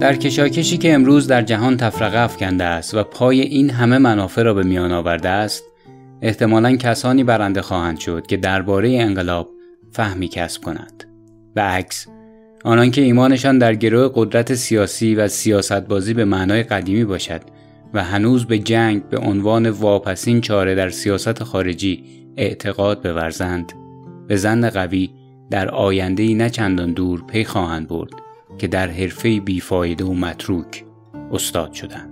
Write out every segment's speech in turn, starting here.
در کشاکشی که امروز در جهان تفرقه افکنده است و پای این همه منافع را به میان آورده است احتمالا کسانی برنده خواهند شد که درباره انقلاب فهمی کسب کنند و عکس آنان که ایمانشان در گروه قدرت سیاسی و بازی به معنای قدیمی باشد و هنوز به جنگ به عنوان واپسین چاره در سیاست خارجی اعتقاد بورزند به زن قوی در آینده ای نه چندان دور پی خواهند برد که در حرفه بیفایده و متروک استاد شدند.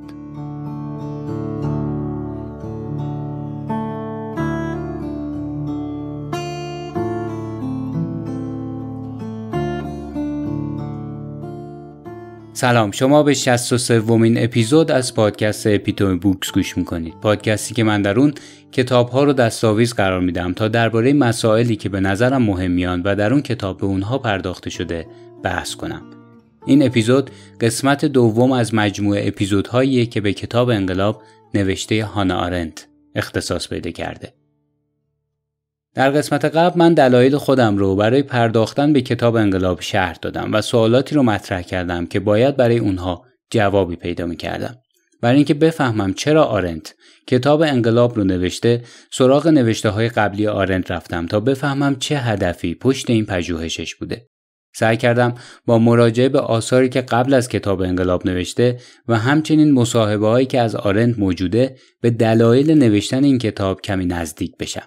سلام شما به 63 ومین اپیزود از پادکست اپیتوم بوکس گوش میکنید پادکستی که من در اون کتاب ها رو دستاویز قرار میدم تا درباره مسائلی که به نظرم مهمیان و در اون کتاب به اونها پرداخته شده بحث کنم این اپیزود قسمت دوم از مجموعه اپیزودهایی که به کتاب انقلاب نوشته هانا آرنت اختصاص پیدا کرده. در قسمت قبل من دلایل خودم رو برای پرداختن به کتاب انقلاب شهر دادم و سوالاتی رو مطرح کردم که باید برای اونها جوابی پیدا می کردم. برای اینکه بفهمم چرا آرنت کتاب انقلاب رو نوشته سراغ نوشته های قبلی آرنت رفتم تا بفهمم چه هدفی پشت این پژوهشش بوده. سعی کردم با مراجعه به آثاری که قبل از کتاب انقلاب نوشته و همچنین مصاحبه هایی که از آرند موجوده به دلایل نوشتن این کتاب کمی نزدیک بشم.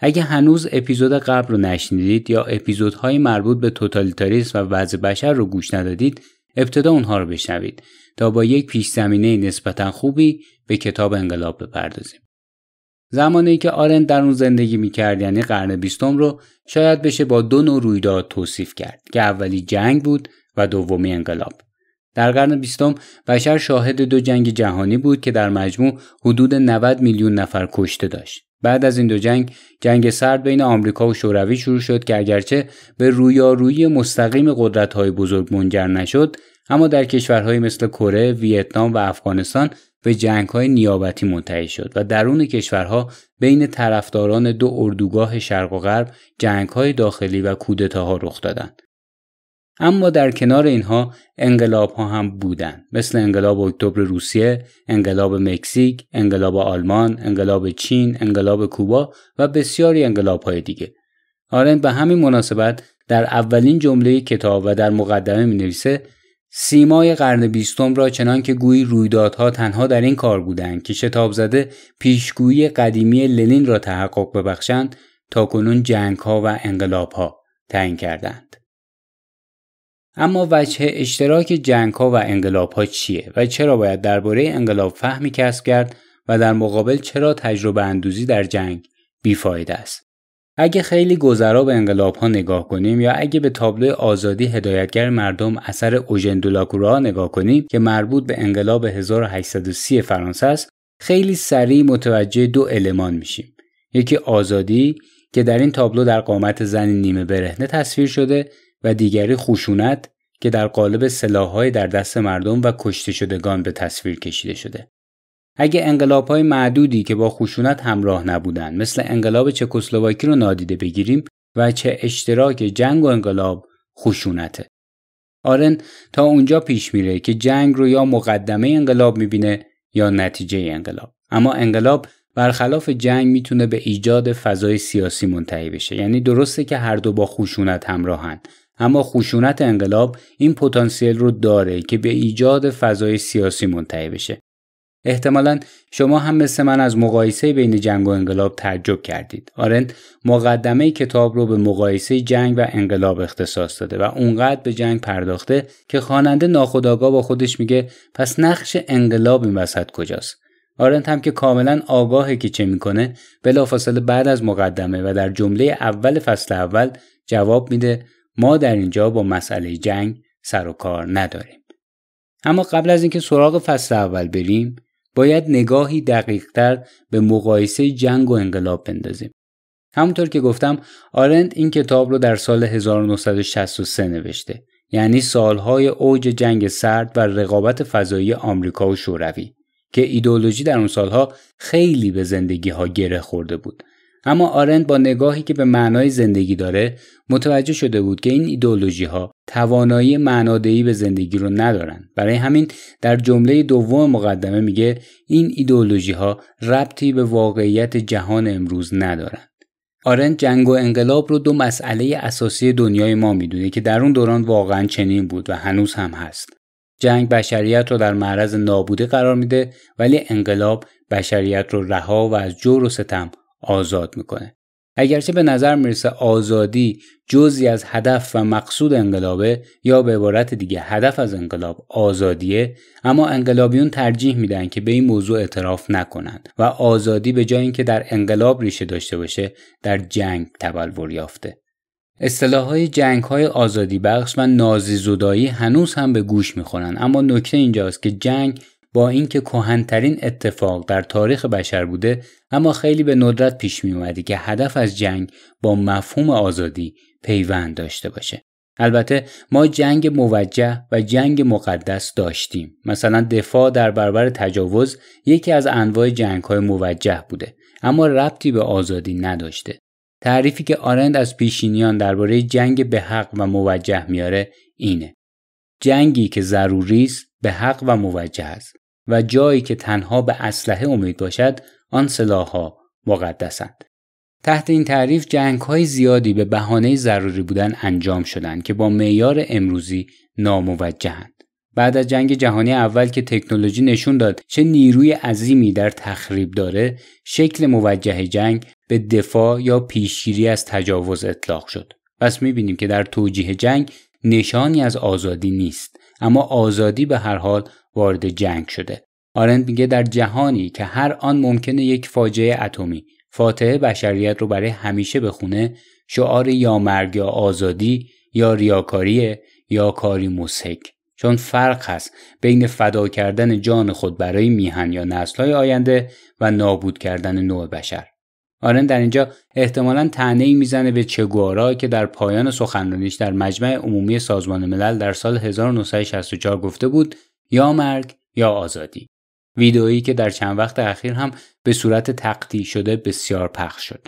اگه هنوز اپیزود قبل رو نشنیدید یا اپیزودهای مربوط به توتالیتاریسم و وضع بشر رو گوش ندادید ابتدا اونها رو بشنوید تا با یک پیش نسبتا خوبی به کتاب انقلاب بپردازیم. زمانی که آرند در اون زندگی میکرد یعنی قرن بیستم رو شاید بشه با دو نوع رویداد توصیف کرد که اولی جنگ بود و دومی انقلاب در قرن بیستم بشر شاهد دو جنگ جهانی بود که در مجموع حدود 90 میلیون نفر کشته داشت بعد از این دو جنگ جنگ سرد بین آمریکا و شوروی شروع شد که اگرچه به رویارویی مستقیم قدرت‌های بزرگ منجر نشد اما در کشورهایی مثل کره، ویتنام و افغانستان به های نیابتی منتهی شد و درون کشورها بین طرفداران دو اردوگاه شرق و غرب های داخلی و کودتاها رخ دادند. اما در کنار اینها انقلاب ها هم بودند مثل انقلاب اکتبر روسیه، انقلاب مکزیک، انقلاب آلمان، انقلاب چین، انقلاب کوبا و بسیاری انقلاب های دیگه. آرند به همین مناسبت در اولین جمله کتاب و در مقدمه می نویسه سیمای قرن بیستم را چنان که گویی رویدادها تنها در این کار بودند که شتاب زده پیشگویی قدیمی لنین را تحقق ببخشند تا کنون جنگ ها و انقلاب ها تعیین کردند. اما وجه اشتراک جنگ ها و انقلاب ها چیه و چرا باید درباره انقلاب فهمی کسب کرد و در مقابل چرا تجربه اندوزی در جنگ بیفاید است؟ اگه خیلی گذرا به انقلاب ها نگاه کنیم یا اگه به تابلو آزادی هدایتگر مردم اثر اوژن دولاکورا نگاه کنیم که مربوط به انقلاب 1830 فرانسه است خیلی سریع متوجه دو المان میشیم یکی آزادی که در این تابلو در قامت زن نیمه برهنه تصویر شده و دیگری خشونت که در قالب سلاحهای در دست مردم و کشته شدگان به تصویر کشیده شده اگه انقلاب های معدودی که با خشونت همراه نبودن مثل انقلاب چکسلواکی رو نادیده بگیریم و چه اشتراک جنگ و انقلاب خشونته. آرن تا اونجا پیش میره که جنگ رو یا مقدمه انقلاب میبینه یا نتیجه انقلاب. اما انقلاب برخلاف جنگ میتونه به ایجاد فضای سیاسی منتهی بشه. یعنی درسته که هر دو با خشونت همراهن اما خشونت انقلاب این پتانسیل رو داره که به ایجاد فضای سیاسی منتهی بشه احتمالا شما هم مثل من از مقایسه بین جنگ و انقلاب تعجب کردید. آرند مقدمه کتاب رو به مقایسه جنگ و انقلاب اختصاص داده و اونقدر به جنگ پرداخته که خواننده ناخودآگاه با خودش میگه پس نقش انقلاب این وسط کجاست؟ آرنت هم که کاملا آگاهه که چه میکنه بلافاصله بعد از مقدمه و در جمله اول فصل اول جواب میده ما در اینجا با مسئله جنگ سر و کار نداریم. اما قبل از اینکه سراغ فصل اول بریم باید نگاهی دقیقتر به مقایسه جنگ و انقلاب بندازیم. همونطور که گفتم آرند این کتاب رو در سال 1963 نوشته یعنی سالهای اوج جنگ سرد و رقابت فضایی آمریکا و شوروی که ایدولوژی در اون سالها خیلی به زندگی ها گره خورده بود اما آرند با نگاهی که به معنای زندگی داره متوجه شده بود که این ایدولوژی ها توانایی معنادهی به زندگی رو ندارن برای همین در جمله دوم مقدمه میگه این ایدئولوژی ها ربطی به واقعیت جهان امروز ندارند آرن جنگ و انقلاب رو دو مسئله اساسی دنیای ما میدونه که در اون دوران واقعا چنین بود و هنوز هم هست جنگ بشریت رو در معرض نابودی قرار میده ولی انقلاب بشریت رو رها و از جور و ستم آزاد میکنه اگرچه به نظر میرسه آزادی جزی از هدف و مقصود انقلابه یا به عبارت دیگه هدف از انقلاب آزادیه اما انقلابیون ترجیح میدن که به این موضوع اعتراف نکنند و آزادی به جای اینکه در انقلاب ریشه داشته باشه در جنگ تبلور یافته اصطلاح های جنگ های آزادی بخش و نازی زودایی هنوز هم به گوش میخورن اما نکته اینجاست که جنگ با اینکه کهنترین اتفاق در تاریخ بشر بوده اما خیلی به ندرت پیش می اومدی که هدف از جنگ با مفهوم آزادی پیوند داشته باشه البته ما جنگ موجه و جنگ مقدس داشتیم مثلا دفاع در برابر تجاوز یکی از انواع جنگ های موجه بوده اما ربطی به آزادی نداشته تعریفی که آرند از پیشینیان درباره جنگ به حق و موجه میاره اینه جنگی که ضروری است به حق و موجه است و جایی که تنها به اسلحه امید باشد آن سلاحها مقدسند تحت این تعریف جنگ های زیادی به بهانه ضروری بودن انجام شدند که با معیار امروزی ناموجهند بعد از جنگ جهانی اول که تکنولوژی نشون داد چه نیروی عظیمی در تخریب داره شکل موجه جنگ به دفاع یا پیشگیری از تجاوز اطلاق شد پس میبینیم که در توجیه جنگ نشانی از آزادی نیست اما آزادی به هر حال وارد جنگ شده. آرند میگه در جهانی که هر آن ممکنه یک فاجعه اتمی فاتحه بشریت رو برای همیشه بخونه شعار یا مرگ یا آزادی یا ریاکاری یا کاری مسحک چون فرق هست بین فدا کردن جان خود برای میهن یا نسلهای آینده و نابود کردن نوع بشر آرن در اینجا احتمالا تنهی میزنه به چگوارا که در پایان سخنرانیش در مجمع عمومی سازمان ملل در سال 1964 گفته بود یا مرگ یا آزادی ویدئویی که در چند وقت اخیر هم به صورت تقطی شده بسیار پخش شد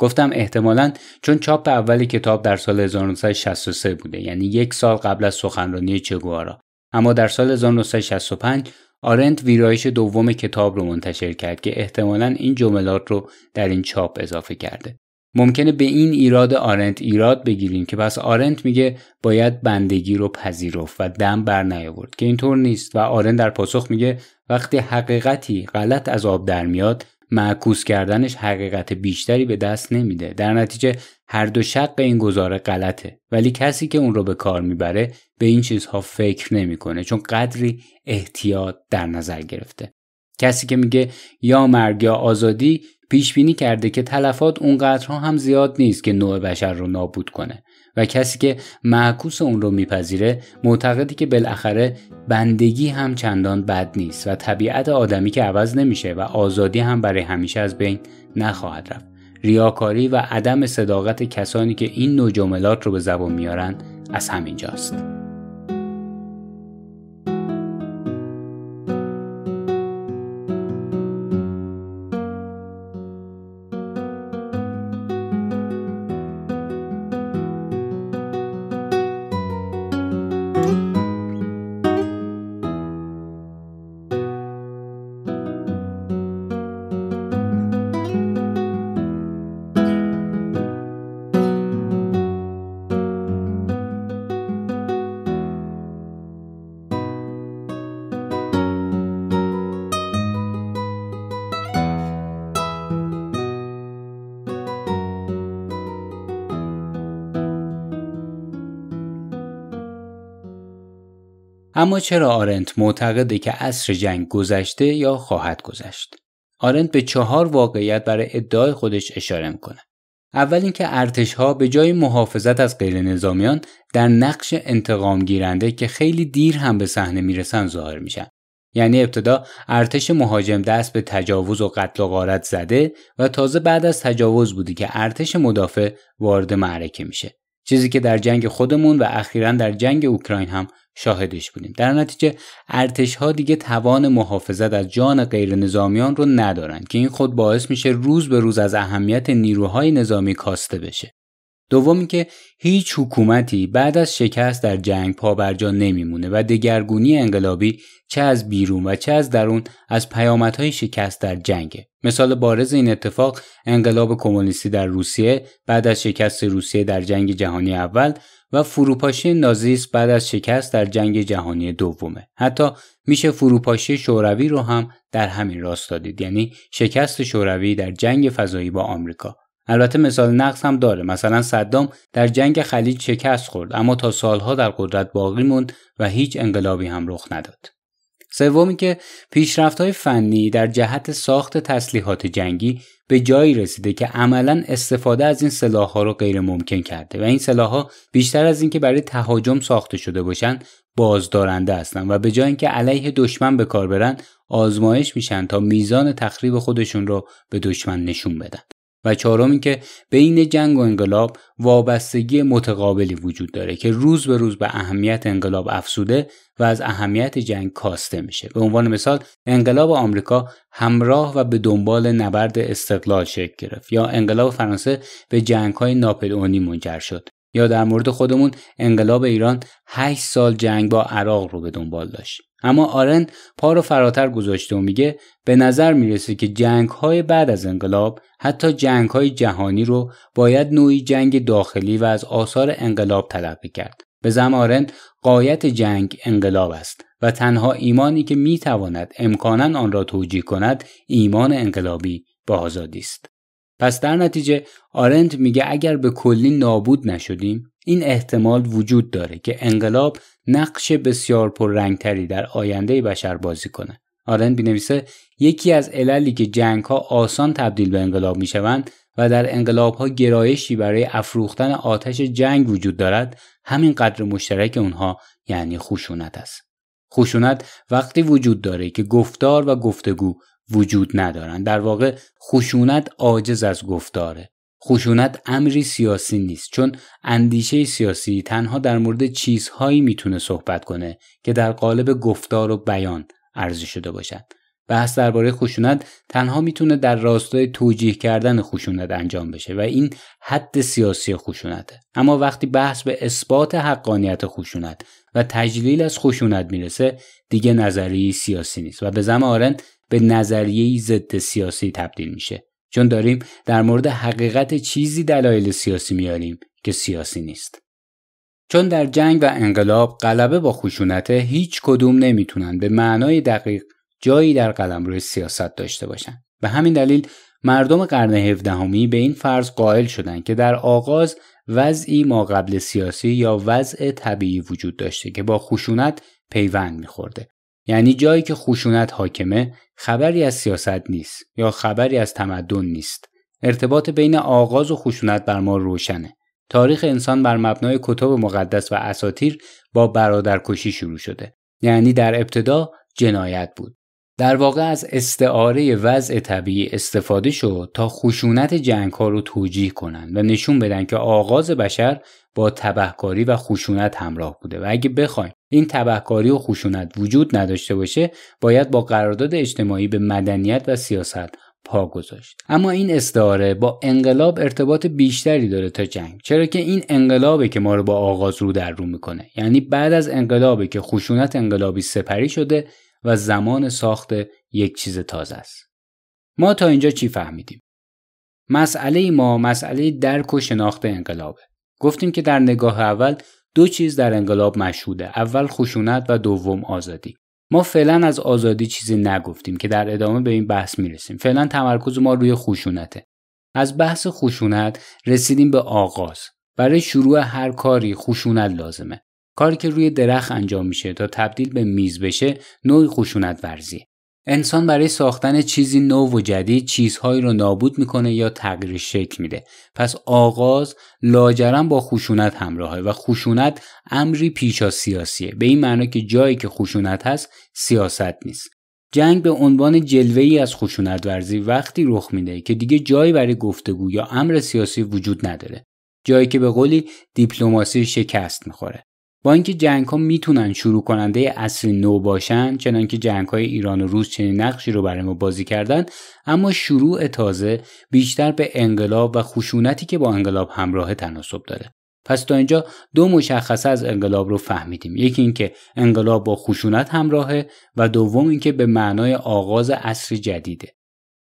گفتم احتمالا چون چاپ اول کتاب در سال 1963 بوده یعنی یک سال قبل از سخنرانی چگوارا اما در سال 1965 آرنت ویرایش دوم کتاب رو منتشر کرد که احتمالا این جملات رو در این چاپ اضافه کرده ممکنه به این ایراد آرنت ایراد بگیریم که پس آرنت میگه باید بندگی رو پذیرفت و دم بر نیاورد که اینطور نیست و آرنت در پاسخ میگه وقتی حقیقتی غلط از آب در میاد معکوس کردنش حقیقت بیشتری به دست نمیده در نتیجه هر دو شق این گزاره غلطه ولی کسی که اون رو به کار میبره به این چیزها فکر نمیکنه چون قدری احتیاط در نظر گرفته کسی که میگه یا مرگ یا آزادی پیش بینی کرده که تلفات اونقدرها هم زیاد نیست که نوع بشر رو نابود کنه و کسی که معکوس اون رو میپذیره معتقدی که بالاخره بندگی هم چندان بد نیست و طبیعت آدمی که عوض نمیشه و آزادی هم برای همیشه از بین نخواهد رفت ریاکاری و عدم صداقت کسانی که این نوع جملات رو به زبان میارن از همینجاست. اما چرا آرنت معتقده که عصر جنگ گذشته یا خواهد گذشت؟ آرنت به چهار واقعیت برای ادعای خودش اشاره میکنه. اول اینکه ارتشها به جای محافظت از غیر نظامیان در نقش انتقام گیرنده که خیلی دیر هم به صحنه میرسن ظاهر میشن. یعنی ابتدا ارتش مهاجم دست به تجاوز و قتل و غارت زده و تازه بعد از تجاوز بودی که ارتش مدافع وارد معرکه میشه. چیزی که در جنگ خودمون و اخیرا در جنگ اوکراین هم شاهدش بودیم در نتیجه ارتش ها دیگه توان محافظت از جان غیر نظامیان رو ندارن که این خود باعث میشه روز به روز از اهمیت نیروهای نظامی کاسته بشه دوم که هیچ حکومتی بعد از شکست در جنگ پا جا نمیمونه و دگرگونی انقلابی چه از بیرون و چه از درون از پیامدهای شکست در جنگه مثال بارز این اتفاق انقلاب کمونیستی در روسیه بعد از شکست روسیه در جنگ جهانی اول و فروپاشی نازیست بعد از شکست در جنگ جهانی دومه حتی میشه فروپاشی شوروی رو هم در همین راستا دید یعنی شکست شوروی در جنگ فضایی با آمریکا البته مثال نقص هم داره مثلا صدام در جنگ خلیج شکست خورد اما تا سالها در قدرت باقی موند و هیچ انقلابی هم رخ نداد سومی که های فنی در جهت ساخت تسلیحات جنگی به جایی رسیده که عملا استفاده از این ها رو غیر ممکن کرده و این ها بیشتر از اینکه برای تهاجم ساخته شده باشن بازدارنده هستن و به جای اینکه علیه دشمن به کار برن آزمایش میشن تا میزان تخریب خودشون رو به دشمن نشون بدن و چهارم اینکه بین جنگ و انقلاب وابستگی متقابلی وجود داره که روز به روز به اهمیت انقلاب افسوده و از اهمیت جنگ کاسته میشه به عنوان مثال انقلاب آمریکا همراه و به دنبال نبرد استقلال شکل گرفت یا انقلاب فرانسه به جنگ های ناپلئونی منجر شد یا در مورد خودمون انقلاب ایران 8 سال جنگ با عراق رو به دنبال داشت اما آرن پا رو فراتر گذاشته و میگه به نظر میرسه که جنگ های بعد از انقلاب حتی جنگ های جهانی رو باید نوعی جنگ داخلی و از آثار انقلاب تلقی کرد به زم آرن قایت جنگ انقلاب است و تنها ایمانی که میتواند امکانا آن را توجیه کند ایمان انقلابی با آزادی است پس در نتیجه آرنت میگه اگر به کلی نابود نشدیم این احتمال وجود داره که انقلاب نقش بسیار پررنگتری در آینده بشر بازی کنه. آرنت بینویسه یکی از عللی که جنگ ها آسان تبدیل به انقلاب میشوند و در انقلاب ها گرایشی برای افروختن آتش جنگ وجود دارد همین قدر مشترک اونها یعنی خشونت است. خشونت وقتی وجود داره که گفتار و گفتگو وجود ندارن در واقع خشونت عاجز از گفتاره خشونت امری سیاسی نیست چون اندیشه سیاسی تنها در مورد چیزهایی میتونه صحبت کنه که در قالب گفتار و بیان ارزشیده شده باشد بحث درباره خشونت تنها میتونه در راستای توجیه کردن خشونت انجام بشه و این حد سیاسی خشونته اما وقتی بحث به اثبات حقانیت خشونت و تجلیل از خشونت میرسه دیگه نظری سیاسی نیست و به زم آرن به نظریه ضد سیاسی تبدیل میشه چون داریم در مورد حقیقت چیزی دلایل سیاسی میاریم که سیاسی نیست چون در جنگ و انقلاب غلبه با خشونت هیچ کدوم نمیتونن به معنای دقیق جایی در قلمرو سیاست داشته باشن به همین دلیل مردم قرن هفدهمی به این فرض قائل شدند که در آغاز وضعی ما قبل سیاسی یا وضع طبیعی وجود داشته که با خشونت پیوند میخورده یعنی جایی که خشونت حاکمه خبری از سیاست نیست یا خبری از تمدن نیست ارتباط بین آغاز و خشونت بر ما روشنه تاریخ انسان بر مبنای کتاب مقدس و اساتیر با برادرکشی شروع شده یعنی در ابتدا جنایت بود در واقع از استعاره وضع طبیعی استفاده شد تا خشونت جنگ رو توجیه کنند و نشون بدن که آغاز بشر با تبهکاری و خشونت همراه بوده و اگه بخوایم این تبهکاری و خشونت وجود نداشته باشه باید با قرارداد اجتماعی به مدنیت و سیاست پا گذاشت اما این استعاره با انقلاب ارتباط بیشتری داره تا جنگ چرا که این انقلابه که ما رو با آغاز رو در رو میکنه یعنی بعد از انقلابه که خشونت انقلابی سپری شده و زمان ساخت یک چیز تازه است ما تا اینجا چی فهمیدیم مسئله ما مسئله درک و شناخت انقلابه گفتیم که در نگاه اول دو چیز در انقلاب مشهوده اول خشونت و دوم آزادی ما فعلا از آزادی چیزی نگفتیم که در ادامه به این بحث میرسیم فعلا تمرکز ما روی خشونته از بحث خشونت رسیدیم به آغاز برای شروع هر کاری خشونت لازمه کاری که روی درخت انجام میشه تا تبدیل به میز بشه نوعی خشونت ورزیه انسان برای ساختن چیزی نو و جدید چیزهایی رو نابود میکنه یا تغییر شکل میده پس آغاز لاجرم با خشونت همراهه و خشونت امری پیشا سیاسیه به این معنا که جایی که خشونت هست سیاست نیست جنگ به عنوان جلوه ای از خشونت ورزی وقتی رخ میده که دیگه جایی برای گفتگو یا امر سیاسی وجود نداره جایی که به قولی دیپلماسی شکست میخوره با اینکه جنگ ها میتونن شروع کننده اصل نو باشن چنانکه جنگ های ایران و روس چنین نقشی رو برای ما بازی کردن اما شروع تازه بیشتر به انقلاب و خشونتی که با انقلاب همراه تناسب داره پس تا اینجا دو مشخصه از انقلاب رو فهمیدیم یکی اینکه انقلاب با خشونت همراهه و دوم اینکه به معنای آغاز عصر جدیده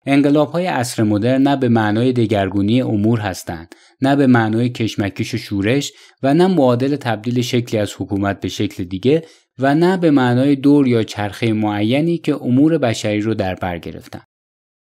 انقلاب های عصر مدرن نه به معنای دگرگونی امور هستند نه به معنای کشمکش و شورش و نه معادل تبدیل شکلی از حکومت به شکل دیگه و نه به معنای دور یا چرخه معینی که امور بشری رو در بر گرفتند.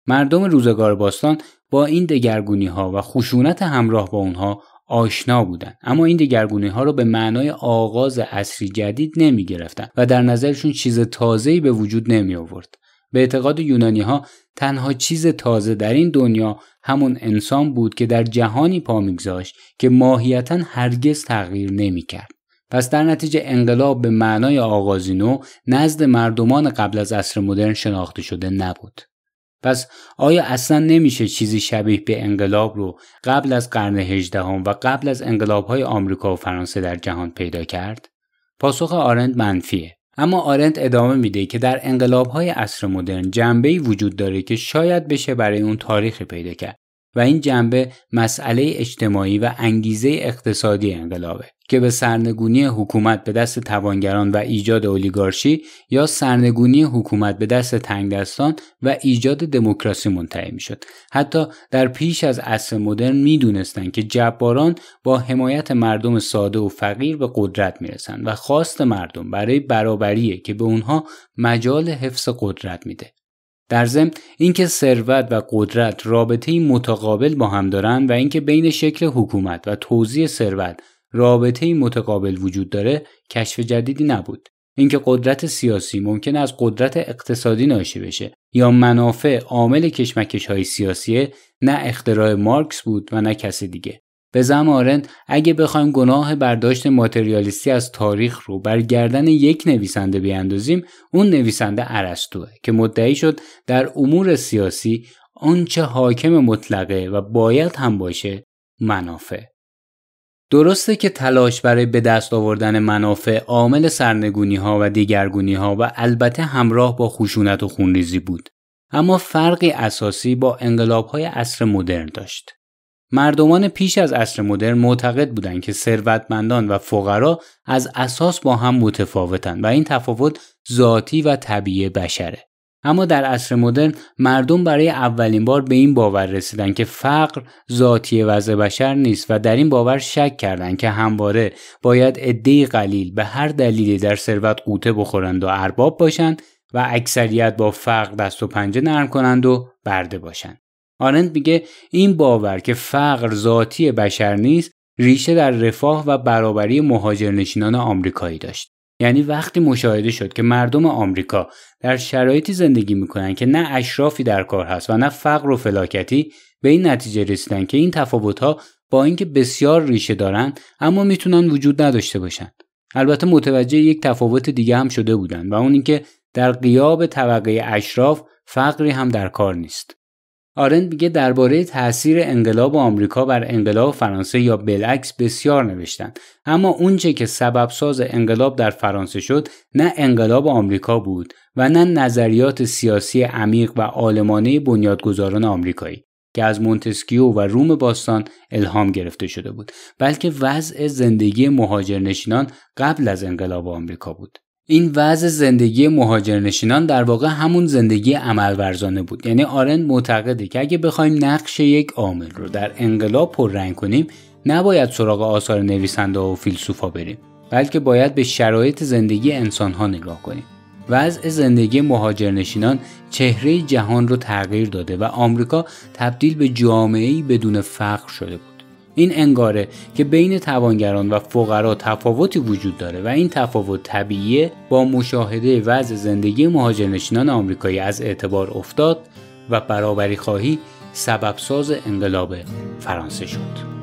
مردم روزگار باستان با این دگرگونی ها و خشونت همراه با اونها آشنا بودند اما این دگرگونی ها رو به معنای آغاز عصری جدید نمی گرفتند و در نظرشون چیز تازه‌ای به وجود نمی آورد به اعتقاد یونانی ها تنها چیز تازه در این دنیا همون انسان بود که در جهانی پا میگذاشت که ماهیتا هرگز تغییر نمیکرد. پس در نتیجه انقلاب به معنای آغازینو نزد مردمان قبل از عصر مدرن شناخته شده نبود. پس آیا اصلا نمیشه چیزی شبیه به انقلاب رو قبل از قرن هجدهم و قبل از انقلاب های آمریکا و فرانسه در جهان پیدا کرد؟ پاسخ آرند منفیه. اما آرنت ادامه میده که در انقلاب های عصر مدرن ای وجود داره که شاید بشه برای اون تاریخی پیدا کرد و این جنبه مسئله اجتماعی و انگیزه اقتصادی انقلابه که به سرنگونی حکومت به دست توانگران و ایجاد اولیگارشی یا سرنگونی حکومت به دست تنگدستان و ایجاد دموکراسی منتهی میشد حتی در پیش از عصر مدرن میدونستند که جباران با حمایت مردم ساده و فقیر به قدرت میرسند و خواست مردم برای برابریه که به اونها مجال حفظ قدرت میده در ضمن اینکه ثروت و قدرت رابطه متقابل با هم دارند و اینکه بین شکل حکومت و توزیع ثروت رابطه متقابل وجود داره کشف جدیدی نبود اینکه قدرت سیاسی ممکن از قدرت اقتصادی ناشی بشه یا منافع عامل کشمکش های سیاسیه نه اختراع مارکس بود و نه کسی دیگه به زمارند اگه بخوایم گناه برداشت ماتریالیستی از تاریخ رو بر گردن یک نویسنده بیاندازیم اون نویسنده عرستوه که مدعی شد در امور سیاسی آنچه حاکم مطلقه و باید هم باشه منافع درسته که تلاش برای به دست آوردن منافع عامل سرنگونی ها و دیگرگونی ها و البته همراه با خشونت و خونریزی بود اما فرقی اساسی با انقلاب های عصر مدرن داشت مردمان پیش از عصر مدرن معتقد بودند که ثروتمندان و فقرا از اساس با هم متفاوتند و این تفاوت ذاتی و طبیعی بشره اما در عصر مدرن مردم برای اولین بار به این باور رسیدند که فقر ذاتی وضع بشر نیست و در این باور شک کردند که همواره باید عده قلیل به هر دلیلی در ثروت قوطه بخورند و ارباب باشند و اکثریت با فقر دست و پنجه نرم کنند و برده باشند آرند میگه این باور که فقر ذاتی بشر نیست ریشه در رفاه و برابری مهاجرنشینان آمریکایی داشت. یعنی وقتی مشاهده شد که مردم آمریکا در شرایطی زندگی میکنن که نه اشرافی در کار هست و نه فقر و فلاکتی به این نتیجه رسیدن که این تفاوتها با اینکه بسیار ریشه دارند اما میتونن وجود نداشته باشند. البته متوجه یک تفاوت دیگه هم شده بودند و اون اینکه در قیاب طبقه اشراف فقری هم در کار نیست. آرند میگه درباره تاثیر انقلاب آمریکا بر انقلاب فرانسه یا بالعکس بسیار نوشتند. اما اونچه که سبب ساز انقلاب در فرانسه شد نه انقلاب آمریکا بود و نه نظریات سیاسی عمیق و آلمانه بنیادگذاران آمریکایی که از مونتسکیو و روم باستان الهام گرفته شده بود بلکه وضع زندگی مهاجرنشینان قبل از انقلاب آمریکا بود این وضع زندگی مهاجرنشینان در واقع همون زندگی عملورزانه بود یعنی آرن معتقده که اگه بخوایم نقش یک عامل رو در انقلاب پررنگ کنیم نباید سراغ آثار نویسنده و فیلسوفا بریم بلکه باید به شرایط زندگی انسانها نگاه کنیم وضع زندگی مهاجرنشینان چهره جهان رو تغییر داده و آمریکا تبدیل به جامعه‌ای بدون فقر شده بود این انگاره که بین توانگران و فقرا تفاوتی وجود داره و این تفاوت طبیعیه با مشاهده وضع زندگی مهاجرنشینان آمریکایی از اعتبار افتاد و برابری خواهی سبب ساز انقلاب فرانسه شد.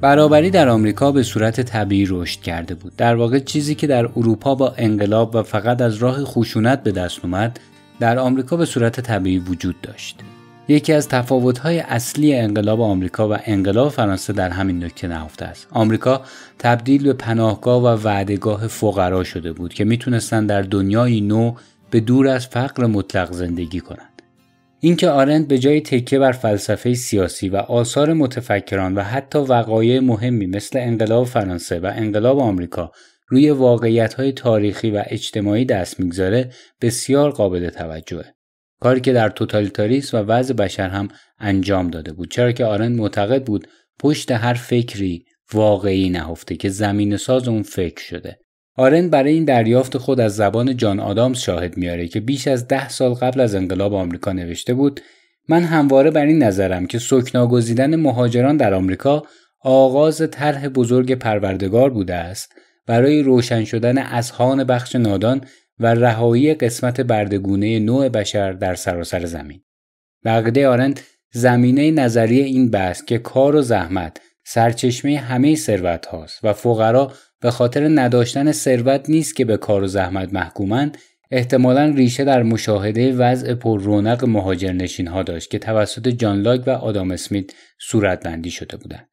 برابری در آمریکا به صورت طبیعی رشد کرده بود در واقع چیزی که در اروپا با انقلاب و فقط از راه خشونت به دست اومد در آمریکا به صورت طبیعی وجود داشت یکی از تفاوت‌های اصلی انقلاب آمریکا و انقلاب فرانسه در همین نکته نهفته است. آمریکا تبدیل به پناهگاه و وعدگاه فقرا شده بود که میتونستند در دنیای نو به دور از فقر مطلق زندگی کنند. اینکه آرند به جای تکیه بر فلسفه سیاسی و آثار متفکران و حتی وقایع مهمی مثل انقلاب فرانسه و انقلاب آمریکا روی های تاریخی و اجتماعی دست میگذاره بسیار قابل توجهه. کاری که در توتالیتاریسم و وضع بشر هم انجام داده بود چرا که آرند معتقد بود پشت هر فکری واقعی نهفته که زمین ساز اون فکر شده آرند برای این دریافت خود از زبان جان آدامز شاهد میاره که بیش از ده سال قبل از انقلاب آمریکا نوشته بود من همواره بر این نظرم که سکنا گزیدن مهاجران در آمریکا آغاز طرح بزرگ پروردگار بوده است برای روشن شدن اذهان بخش نادان و رهایی قسمت بردگونه نوع بشر در سراسر زمین. بقیده آرند زمینه نظری این بحث که کار و زحمت سرچشمه همه ثروت هاست و فقرا به خاطر نداشتن ثروت نیست که به کار و زحمت محکومند احتمالا ریشه در مشاهده وضع پر رونق ها داشت که توسط جان لاک و آدام اسمیت صورتبندی شده بودند.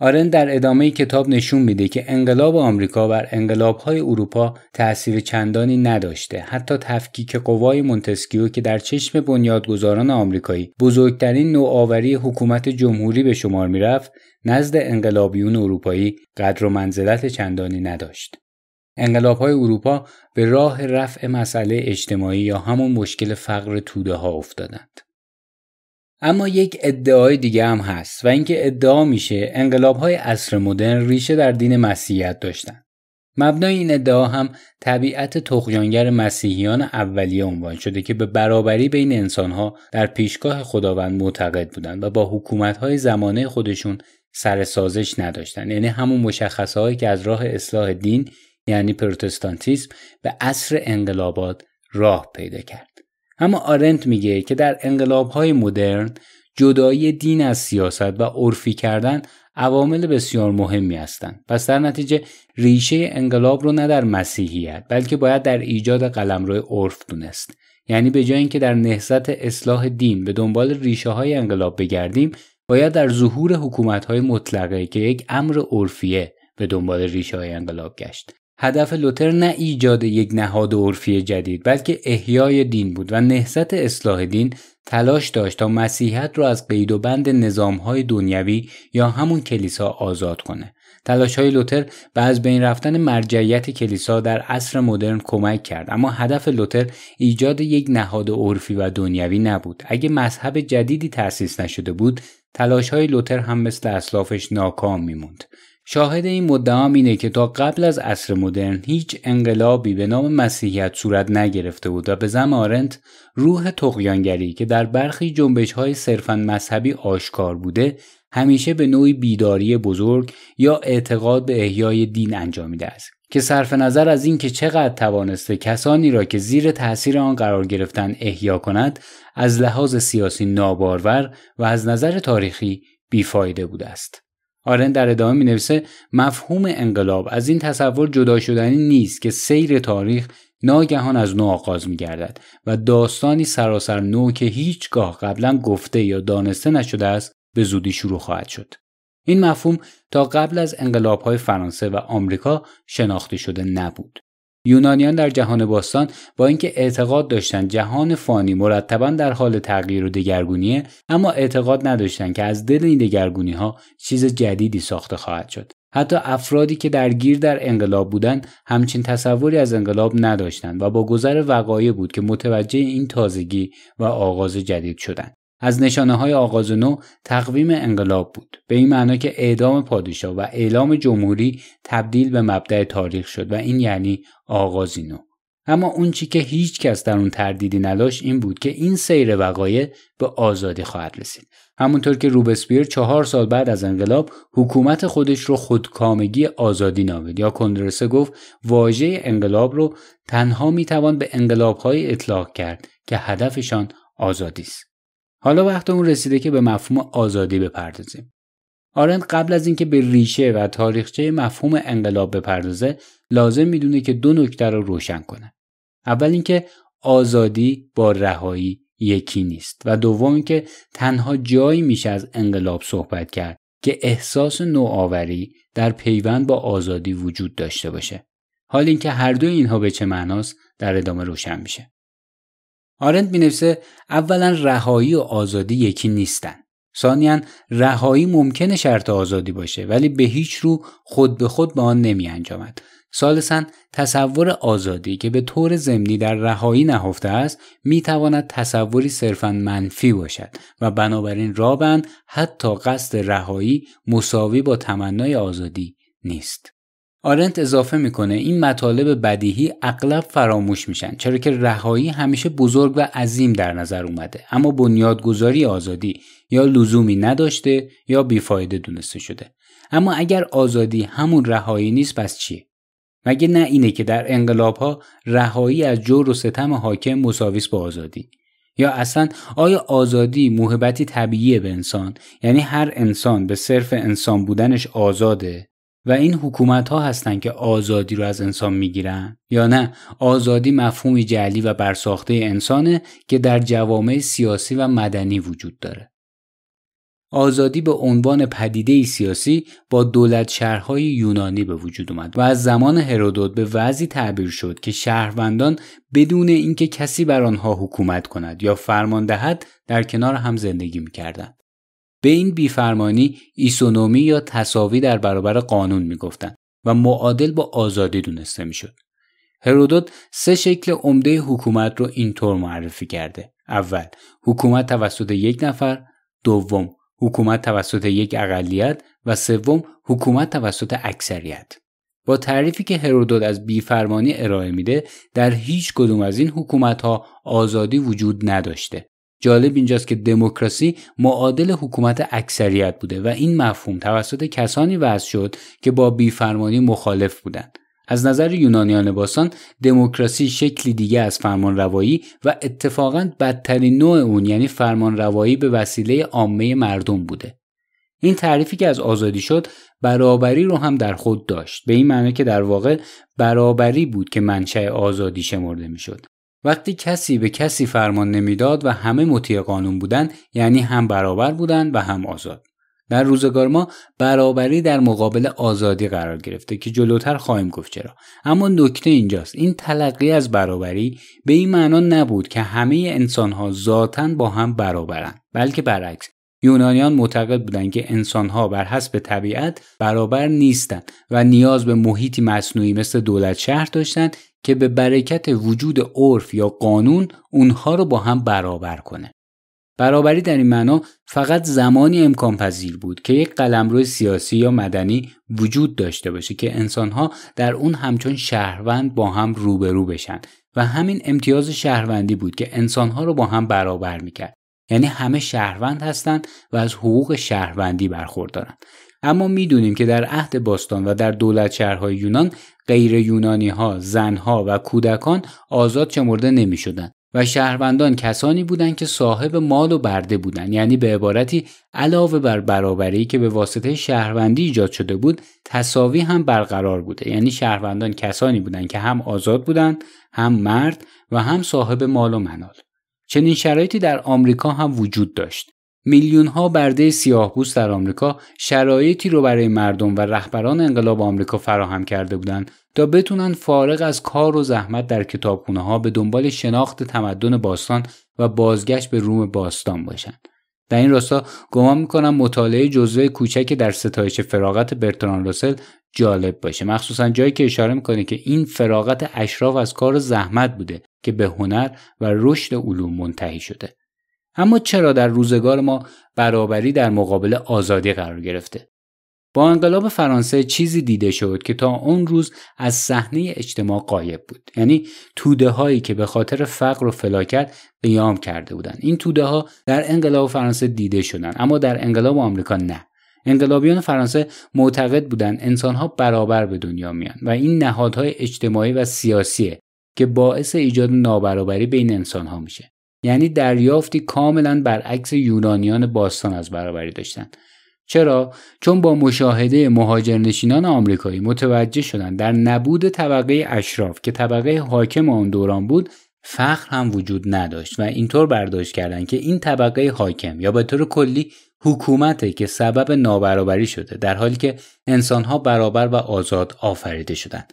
آرن در ادامه کتاب نشون میده که انقلاب آمریکا بر های اروپا تأثیر چندانی نداشته حتی تفکیک قوای مونتسکیو که در چشم بنیادگذاران آمریکایی بزرگترین نوآوری حکومت جمهوری به شمار میرفت نزد انقلابیون اروپایی قدر و منزلت چندانی نداشت. های اروپا به راه رفع مسئله اجتماعی یا همون مشکل فقر توده ها افتادند. اما یک ادعای دیگه هم هست و اینکه ادعا میشه های عصر مدرن ریشه در دین مسیحیت داشتند. مبنای این ادعا هم طبیعت تخیانگر مسیحیان اولیه عنوان شده که به برابری بین انسانها در پیشگاه خداوند معتقد بودند و با حکومتهای زمانه خودشون سر سازش نداشتن یعنی همون مشخصه که از راه اصلاح دین یعنی پروتستانتیسم به عصر انقلابات راه پیدا کرد اما آرنت میگه که در انقلاب های مدرن جدایی دین از سیاست و عرفی کردن عوامل بسیار مهمی هستند پس در نتیجه ریشه انقلاب رو نه در مسیحیت بلکه باید در ایجاد قلمرو عرف دونست یعنی به جای اینکه در نهضت اصلاح دین به دنبال ریشه های انقلاب بگردیم باید در ظهور حکومت‌های مطلقه که یک امر عرفیه به دنبال ریشه های انقلاب گشت هدف لوتر نه ایجاد یک نهاد عرفی جدید بلکه احیای دین بود و نهضت اصلاح دین تلاش داشت تا مسیحیت را از قید و بند های دنیوی یا همون کلیسا آزاد کنه تلاش های لوتر به از بین رفتن مرجعیت کلیسا در عصر مدرن کمک کرد اما هدف لوتر ایجاد یک نهاد عرفی و دنیوی نبود اگه مذهب جدیدی تأسیس نشده بود تلاش های لوتر هم مثل اسلافش ناکام میموند. شاهد این مدعام اینه که تا قبل از عصر مدرن هیچ انقلابی به نام مسیحیت صورت نگرفته بود و به زم آرنت روح تقیانگری که در برخی جنبش های صرفا مذهبی آشکار بوده همیشه به نوعی بیداری بزرگ یا اعتقاد به احیای دین انجامیده است. که صرف نظر از اینکه چقدر توانسته کسانی را که زیر تاثیر آن قرار گرفتن احیا کند از لحاظ سیاسی نابارور و از نظر تاریخی بیفایده بوده است. آرن در ادامه می نویسه مفهوم انقلاب از این تصور جدا شدنی نیست که سیر تاریخ ناگهان از نو آغاز می گردد و داستانی سراسر نو که هیچگاه قبلا گفته یا دانسته نشده است به زودی شروع خواهد شد. این مفهوم تا قبل از انقلابهای فرانسه و آمریکا شناخته شده نبود. یونانیان در جهان باستان با اینکه اعتقاد داشتند جهان فانی مرتبا در حال تغییر و دگرگونیه اما اعتقاد نداشتند که از دل این دگرگونی ها چیز جدیدی ساخته خواهد شد حتی افرادی که درگیر در انقلاب بودند همچین تصوری از انقلاب نداشتند و با گذر وقایع بود که متوجه این تازگی و آغاز جدید شدند از نشانه های آغاز نو تقویم انقلاب بود به این معنا که اعدام پادشاه و اعلام جمهوری تبدیل به مبدع تاریخ شد و این یعنی آغاز نو اما اون چی که هیچ کس در اون تردیدی نداشت این بود که این سیر وقایع به آزادی خواهد رسید همونطور که روبسپیر چهار سال بعد از انقلاب حکومت خودش رو خودکامگی آزادی نامید یا کندرسه گفت واژه انقلاب رو تنها میتوان به انقلابهایی اطلاق کرد که هدفشان آزادی است حالا وقت اون رسیده که به مفهوم آزادی بپردازیم. آرند قبل از اینکه به ریشه و تاریخچه مفهوم انقلاب بپردازه لازم میدونه که دو نکته رو روشن کنه. اول اینکه آزادی با رهایی یکی نیست و دوم اینکه تنها جایی میشه از انقلاب صحبت کرد که احساس نوآوری در پیوند با آزادی وجود داشته باشه. حال اینکه هر دو اینها به چه معناست در ادامه روشن میشه. آرند می اولا رهایی و آزادی یکی نیستن. ثانیا رهایی ممکنه شرط آزادی باشه ولی به هیچ رو خود به خود به آن نمی انجامد. سالسن تصور آزادی که به طور ضمنی در رهایی نهفته است می تواند تصوری صرفا منفی باشد و بنابراین رابن حتی قصد رهایی مساوی با تمنای آزادی نیست. آرنت اضافه میکنه این مطالب بدیهی اغلب فراموش میشن چرا که رهایی همیشه بزرگ و عظیم در نظر اومده اما بنیادگذاری آزادی یا لزومی نداشته یا بیفایده دونسته شده اما اگر آزادی همون رهایی نیست پس چیه مگه نه اینه که در انقلاب ها رهایی از جور و ستم حاکم مساویس با آزادی یا اصلا آیا آزادی موهبتی طبیعی به انسان یعنی هر انسان به صرف انسان بودنش آزاده و این حکومت ها هستن که آزادی رو از انسان میگیرن یا نه آزادی مفهومی جعلی و برساخته انسانه که در جوامع سیاسی و مدنی وجود داره آزادی به عنوان پدیده سیاسی با دولت شهرهای یونانی به وجود اومد و از زمان هرودوت به وضعی تعبیر شد که شهروندان بدون اینکه کسی بر آنها حکومت کند یا فرمان دهد در کنار هم زندگی میکردند. به این بیفرمانی ایسونومی یا تصاوی در برابر قانون میگفتند و معادل با آزادی دونسته میشد. هرودوت سه شکل عمده حکومت رو اینطور معرفی کرده. اول، حکومت توسط یک نفر، دوم، حکومت توسط یک اقلیت و سوم، حکومت توسط اکثریت. با تعریفی که هرودوت از بیفرمانی ارائه میده در هیچ کدوم از این حکومت ها آزادی وجود نداشته جالب اینجاست که دموکراسی معادل حکومت اکثریت بوده و این مفهوم توسط کسانی وضع شد که با بیفرمانی مخالف بودند از نظر یونانیان باستان دموکراسی شکلی دیگه از فرمانروایی و اتفاقا بدترین نوع اون یعنی فرمانروایی به وسیله عامه مردم بوده این تعریفی که از آزادی شد برابری رو هم در خود داشت به این معنی که در واقع برابری بود که منشأ آزادی شمرده میشد وقتی کسی به کسی فرمان نمیداد و همه مطیع قانون بودند یعنی هم برابر بودند و هم آزاد در روزگار ما برابری در مقابل آزادی قرار گرفته که جلوتر خواهیم گفت چرا اما نکته اینجاست این تلقی از برابری به این معنا نبود که همه انسانها ذاتا با هم برابرند بلکه برعکس یونانیان معتقد بودند که انسانها بر حسب طبیعت برابر نیستند و نیاز به محیطی مصنوعی مثل دولت شهر داشتند که به برکت وجود عرف یا قانون اونها رو با هم برابر کنه. برابری در این معنا فقط زمانی امکان پذیر بود که یک قلمرو سیاسی یا مدنی وجود داشته باشه که انسانها در اون همچون شهروند با هم روبرو بشن و همین امتیاز شهروندی بود که انسانها رو با هم برابر میکرد یعنی همه شهروند هستند و از حقوق شهروندی برخوردارن اما میدونیم که در عهد باستان و در دولت شهرهای یونان غیر یونانی ها، زن ها و کودکان آزاد شمرده نمی شدن و شهروندان کسانی بودند که صاحب مال و برده بودند یعنی به عبارتی علاوه بر برابری که به واسطه شهروندی ایجاد شده بود تساوی هم برقرار بوده یعنی شهروندان کسانی بودند که هم آزاد بودند هم مرد و هم صاحب مال و منال چنین شرایطی در آمریکا هم وجود داشت میلیون ها برده سیاهپوست در آمریکا شرایطی رو برای مردم و رهبران انقلاب آمریکا فراهم کرده بودند تا بتونن فارغ از کار و زحمت در کتابخونه ها به دنبال شناخت تمدن باستان و بازگشت به روم باستان باشن در این راستا گمان میکنم مطالعه جزوه کوچک در ستایش فراغت برتران راسل جالب باشه مخصوصا جایی که اشاره میکنه که این فراغت اشراف از کار زحمت بوده که به هنر و رشد علوم منتهی شده اما چرا در روزگار ما برابری در مقابل آزادی قرار گرفته با انقلاب فرانسه چیزی دیده شد که تا اون روز از صحنه اجتماع قایب بود یعنی توده هایی که به خاطر فقر و فلاکت قیام کرده بودند این توده ها در انقلاب فرانسه دیده شدند اما در انقلاب آمریکا نه انقلابیان فرانسه معتقد بودند انسانها برابر به دنیا میان و این نهادهای اجتماعی و سیاسیه که باعث ایجاد نابرابری بین انسانها میشه یعنی دریافتی کاملا برعکس یونانیان باستان از برابری داشتند چرا چون با مشاهده مهاجرنشینان آمریکایی متوجه شدند در نبود طبقه اشراف که طبقه حاکم آن دوران بود فخر هم وجود نداشت و اینطور برداشت کردند که این طبقه حاکم یا به طور کلی حکومته که سبب نابرابری شده در حالی که انسانها برابر و آزاد آفریده شدند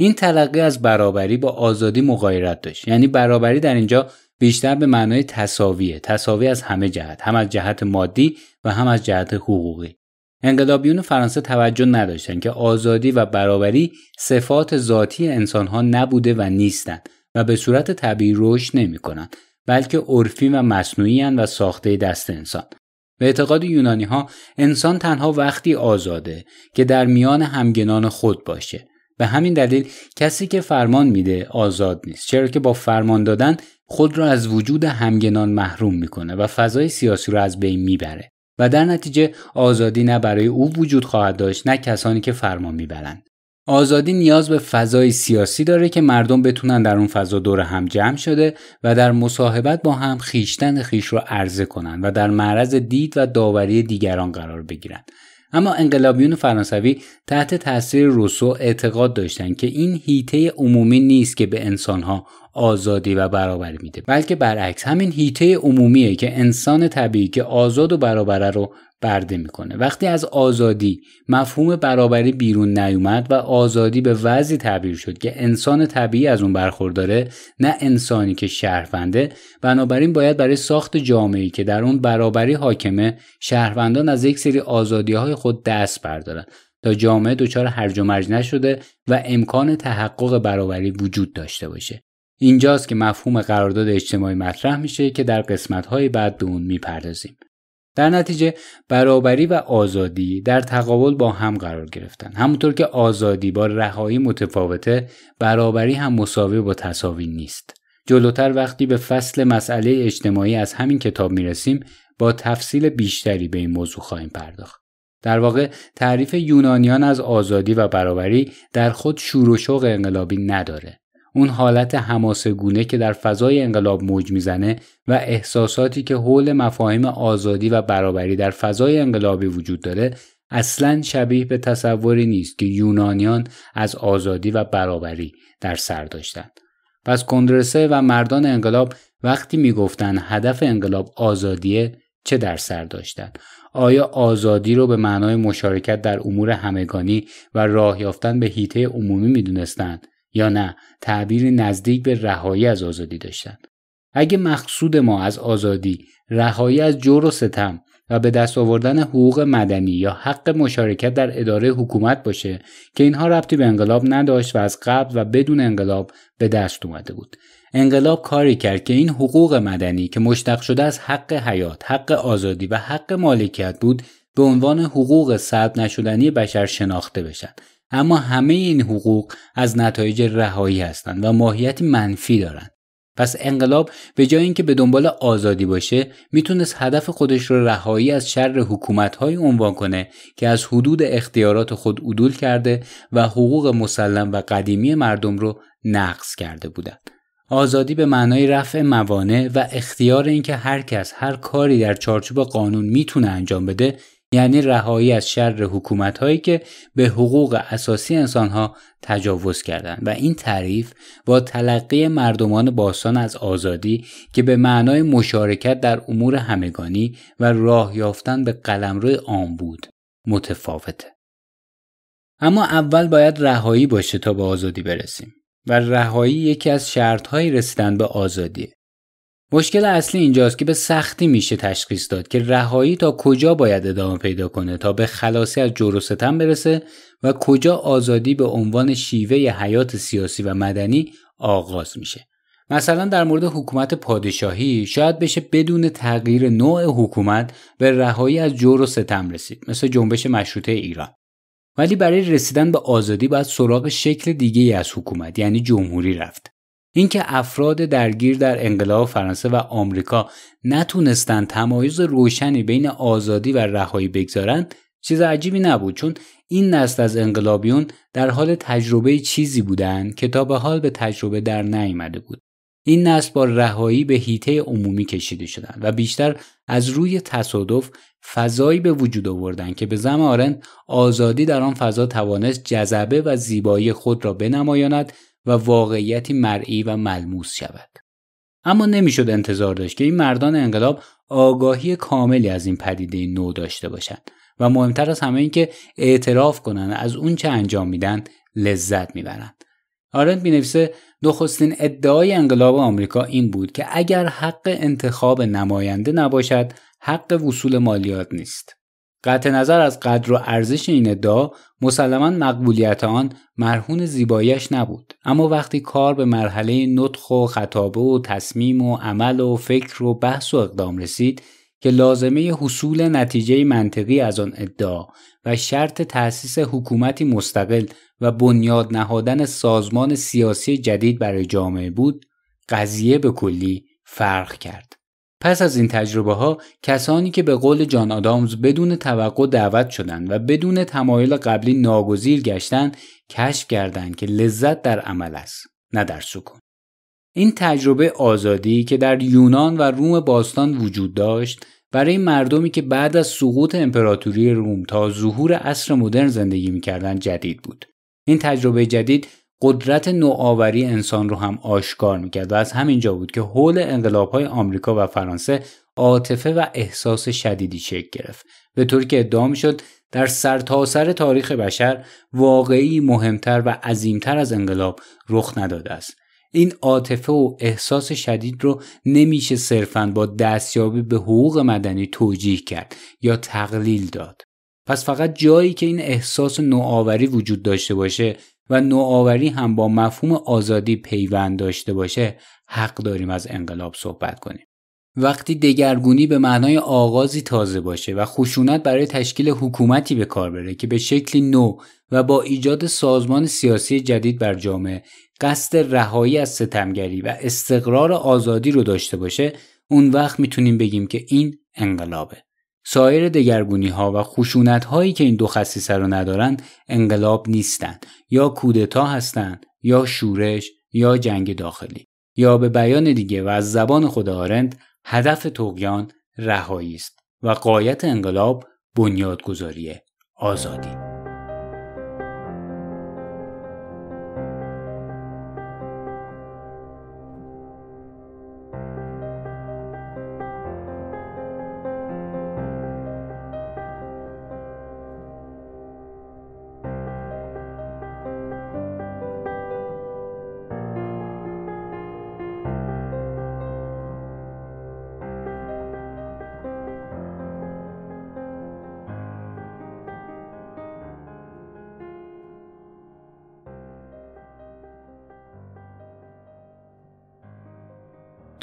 این تلقی از برابری با آزادی مغایرت داشت یعنی برابری در اینجا بیشتر به معنای تصاویه تصاوی از همه جهت هم از جهت مادی و هم از جهت حقوقی انقلابیون فرانسه توجه نداشتند که آزادی و برابری صفات ذاتی انسانها نبوده و نیستند و به صورت طبیعی رشد نمیکنند بلکه عرفی و مصنوعی و ساخته دست انسان به اعتقاد یونانی ها انسان تنها وقتی آزاده که در میان همگنان خود باشه به همین دلیل کسی که فرمان میده آزاد نیست چرا که با فرمان دادن خود را از وجود همگنان محروم میکنه و فضای سیاسی را از بین میبره و در نتیجه آزادی نه برای او وجود خواهد داشت نه کسانی که فرمان میبرند آزادی نیاز به فضای سیاسی داره که مردم بتونن در اون فضا دور هم جمع شده و در مصاحبت با هم خیشتن خیش رو عرضه کنند و در معرض دید و داوری دیگران قرار بگیرند اما انقلابیون فرانسوی تحت تاثیر روسو اعتقاد داشتند که این هیته عمومی نیست که به انسانها آزادی و برابری میده بلکه برعکس همین هیته عمومیه که انسان طبیعی که آزاد و برابره رو برده میکنه وقتی از آزادی مفهوم برابری بیرون نیومد و آزادی به وضعی تعبیر شد که انسان طبیعی از اون برخورداره نه انسانی که شهرونده بنابراین باید برای ساخت ای که در اون برابری حاکمه شهروندان از یک سری آزادی های خود دست بردارن تا جامعه دچار هرج و مرج نشده و امکان تحقق برابری وجود داشته باشه اینجاست که مفهوم قرارداد اجتماعی مطرح میشه که در های بعد به اون میپردازیم در نتیجه برابری و آزادی در تقابل با هم قرار گرفتن همونطور که آزادی با رهایی متفاوته برابری هم مساوی با تساوی نیست جلوتر وقتی به فصل مسئله اجتماعی از همین کتاب میرسیم با تفصیل بیشتری به این موضوع خواهیم پرداخت در واقع تعریف یونانیان از آزادی و برابری در خود شور و شوق انقلابی نداره اون حالت گونه که در فضای انقلاب موج میزنه و احساساتی که حول مفاهیم آزادی و برابری در فضای انقلابی وجود داره اصلا شبیه به تصوری نیست که یونانیان از آزادی و برابری در سر داشتند. پس کندرسه و مردان انقلاب وقتی میگفتند هدف انقلاب آزادیه چه در سر داشتند؟ آیا آزادی رو به معنای مشارکت در امور همگانی و راه یافتن به هیته عمومی میدونستند یا نه تعبیر نزدیک به رهایی از آزادی داشتند اگه مقصود ما از آزادی رهایی از جور و ستم و به دست آوردن حقوق مدنی یا حق مشارکت در اداره حکومت باشه که اینها ربطی به انقلاب نداشت و از قبل و بدون انقلاب به دست اومده بود انقلاب کاری کرد که این حقوق مدنی که مشتق شده از حق حیات، حق آزادی و حق مالکیت بود به عنوان حقوق سلب نشدنی بشر شناخته بشن اما همه این حقوق از نتایج رهایی هستند و ماهیت منفی دارند. پس انقلاب به جای اینکه به دنبال آزادی باشه میتونست هدف خودش رو رهایی از شر حکومتهایی عنوان کنه که از حدود اختیارات خود عدول کرده و حقوق مسلم و قدیمی مردم رو نقض کرده بودند. آزادی به معنای رفع موانع و اختیار اینکه هر کس هر کاری در چارچوب قانون میتونه انجام بده یعنی رهایی از شر حکومت هایی که به حقوق اساسی انسان ها تجاوز کردند و این تعریف با تلقی مردمان باستان از آزادی که به معنای مشارکت در امور همگانی و راه یافتن به قلمرو عام بود متفاوته اما اول باید رهایی باشه تا به آزادی برسیم و رهایی یکی از شرطهای رسیدن به آزادیه مشکل اصلی اینجاست که به سختی میشه تشخیص داد که رهایی تا کجا باید ادامه پیدا کنه تا به خلاصی از جور و ستم برسه و کجا آزادی به عنوان شیوه ی حیات سیاسی و مدنی آغاز میشه. مثلا در مورد حکومت پادشاهی شاید بشه بدون تغییر نوع حکومت به رهایی از جور و ستم رسید مثل جنبش مشروطه ایران. ولی برای رسیدن به آزادی باید سراغ شکل دیگه ای از حکومت یعنی جمهوری رفت. اینکه افراد درگیر در انقلاب فرانسه و آمریکا نتونستند تمایز روشنی بین آزادی و رهایی بگذارند چیز عجیبی نبود چون این نسل از انقلابیون در حال تجربه چیزی بودند که تا به حال به تجربه در نیامده بود این نسل با رهایی به هیته عمومی کشیده شدند و بیشتر از روی تصادف فضایی به وجود آوردند که به زم آرن آزادی در آن فضا توانست جذبه و زیبایی خود را بنمایاند و واقعیتی مرئی و ملموس شود. اما نمیشد انتظار داشت که این مردان انقلاب آگاهی کاملی از این پدیده نو داشته باشند و مهمتر از همه اینکه اعتراف کنند از اون چه انجام میدن لذت میبرند. آرند می نخستین ادعای انقلاب آمریکا این بود که اگر حق انتخاب نماینده نباشد حق وصول مالیات نیست. قطع نظر از قدر و ارزش این ادعا مسلما مقبولیت آن مرهون زیباییش نبود اما وقتی کار به مرحله نطخ و خطابه و تصمیم و عمل و فکر و بحث و اقدام رسید که لازمه حصول نتیجه منطقی از آن ادعا و شرط تأسیس حکومتی مستقل و بنیاد نهادن سازمان سیاسی جدید برای جامعه بود قضیه به کلی فرق کرد پس از این تجربه ها کسانی که به قول جان آدامز بدون توقع دعوت شدند و بدون تمایل قبلی ناگزیر گشتند کشف کردند که لذت در عمل است نه در سکون این تجربه آزادی که در یونان و روم باستان وجود داشت برای مردمی که بعد از سقوط امپراتوری روم تا ظهور عصر مدرن زندگی میکردند جدید بود این تجربه جدید قدرت نوآوری انسان رو هم آشکار میکرد و از همینجا بود که حول های آمریکا و فرانسه عاطفه و احساس شدیدی شکل گرفت به طوری که ادعا شد در سرتاسر سر تاریخ بشر واقعی مهمتر و عظیمتر از انقلاب رخ نداده است این عاطفه و احساس شدید رو نمیشه صرفا با دستیابی به حقوق مدنی توجیه کرد یا تقلیل داد پس فقط جایی که این احساس نوآوری وجود داشته باشه و نوآوری هم با مفهوم آزادی پیوند داشته باشه حق داریم از انقلاب صحبت کنیم وقتی دگرگونی به معنای آغازی تازه باشه و خشونت برای تشکیل حکومتی به کار بره که به شکلی نو و با ایجاد سازمان سیاسی جدید بر جامعه قصد رهایی از ستمگری و استقرار آزادی رو داشته باشه اون وقت میتونیم بگیم که این انقلابه سایر دگرگونی ها و خشونت هایی که این دو خصیصه رو ندارن انقلاب نیستند یا کودتا هستند یا شورش یا جنگ داخلی یا به بیان دیگه و از زبان خود آرند هدف تقیان رهایی است و قایت انقلاب بنیادگذاری آزادی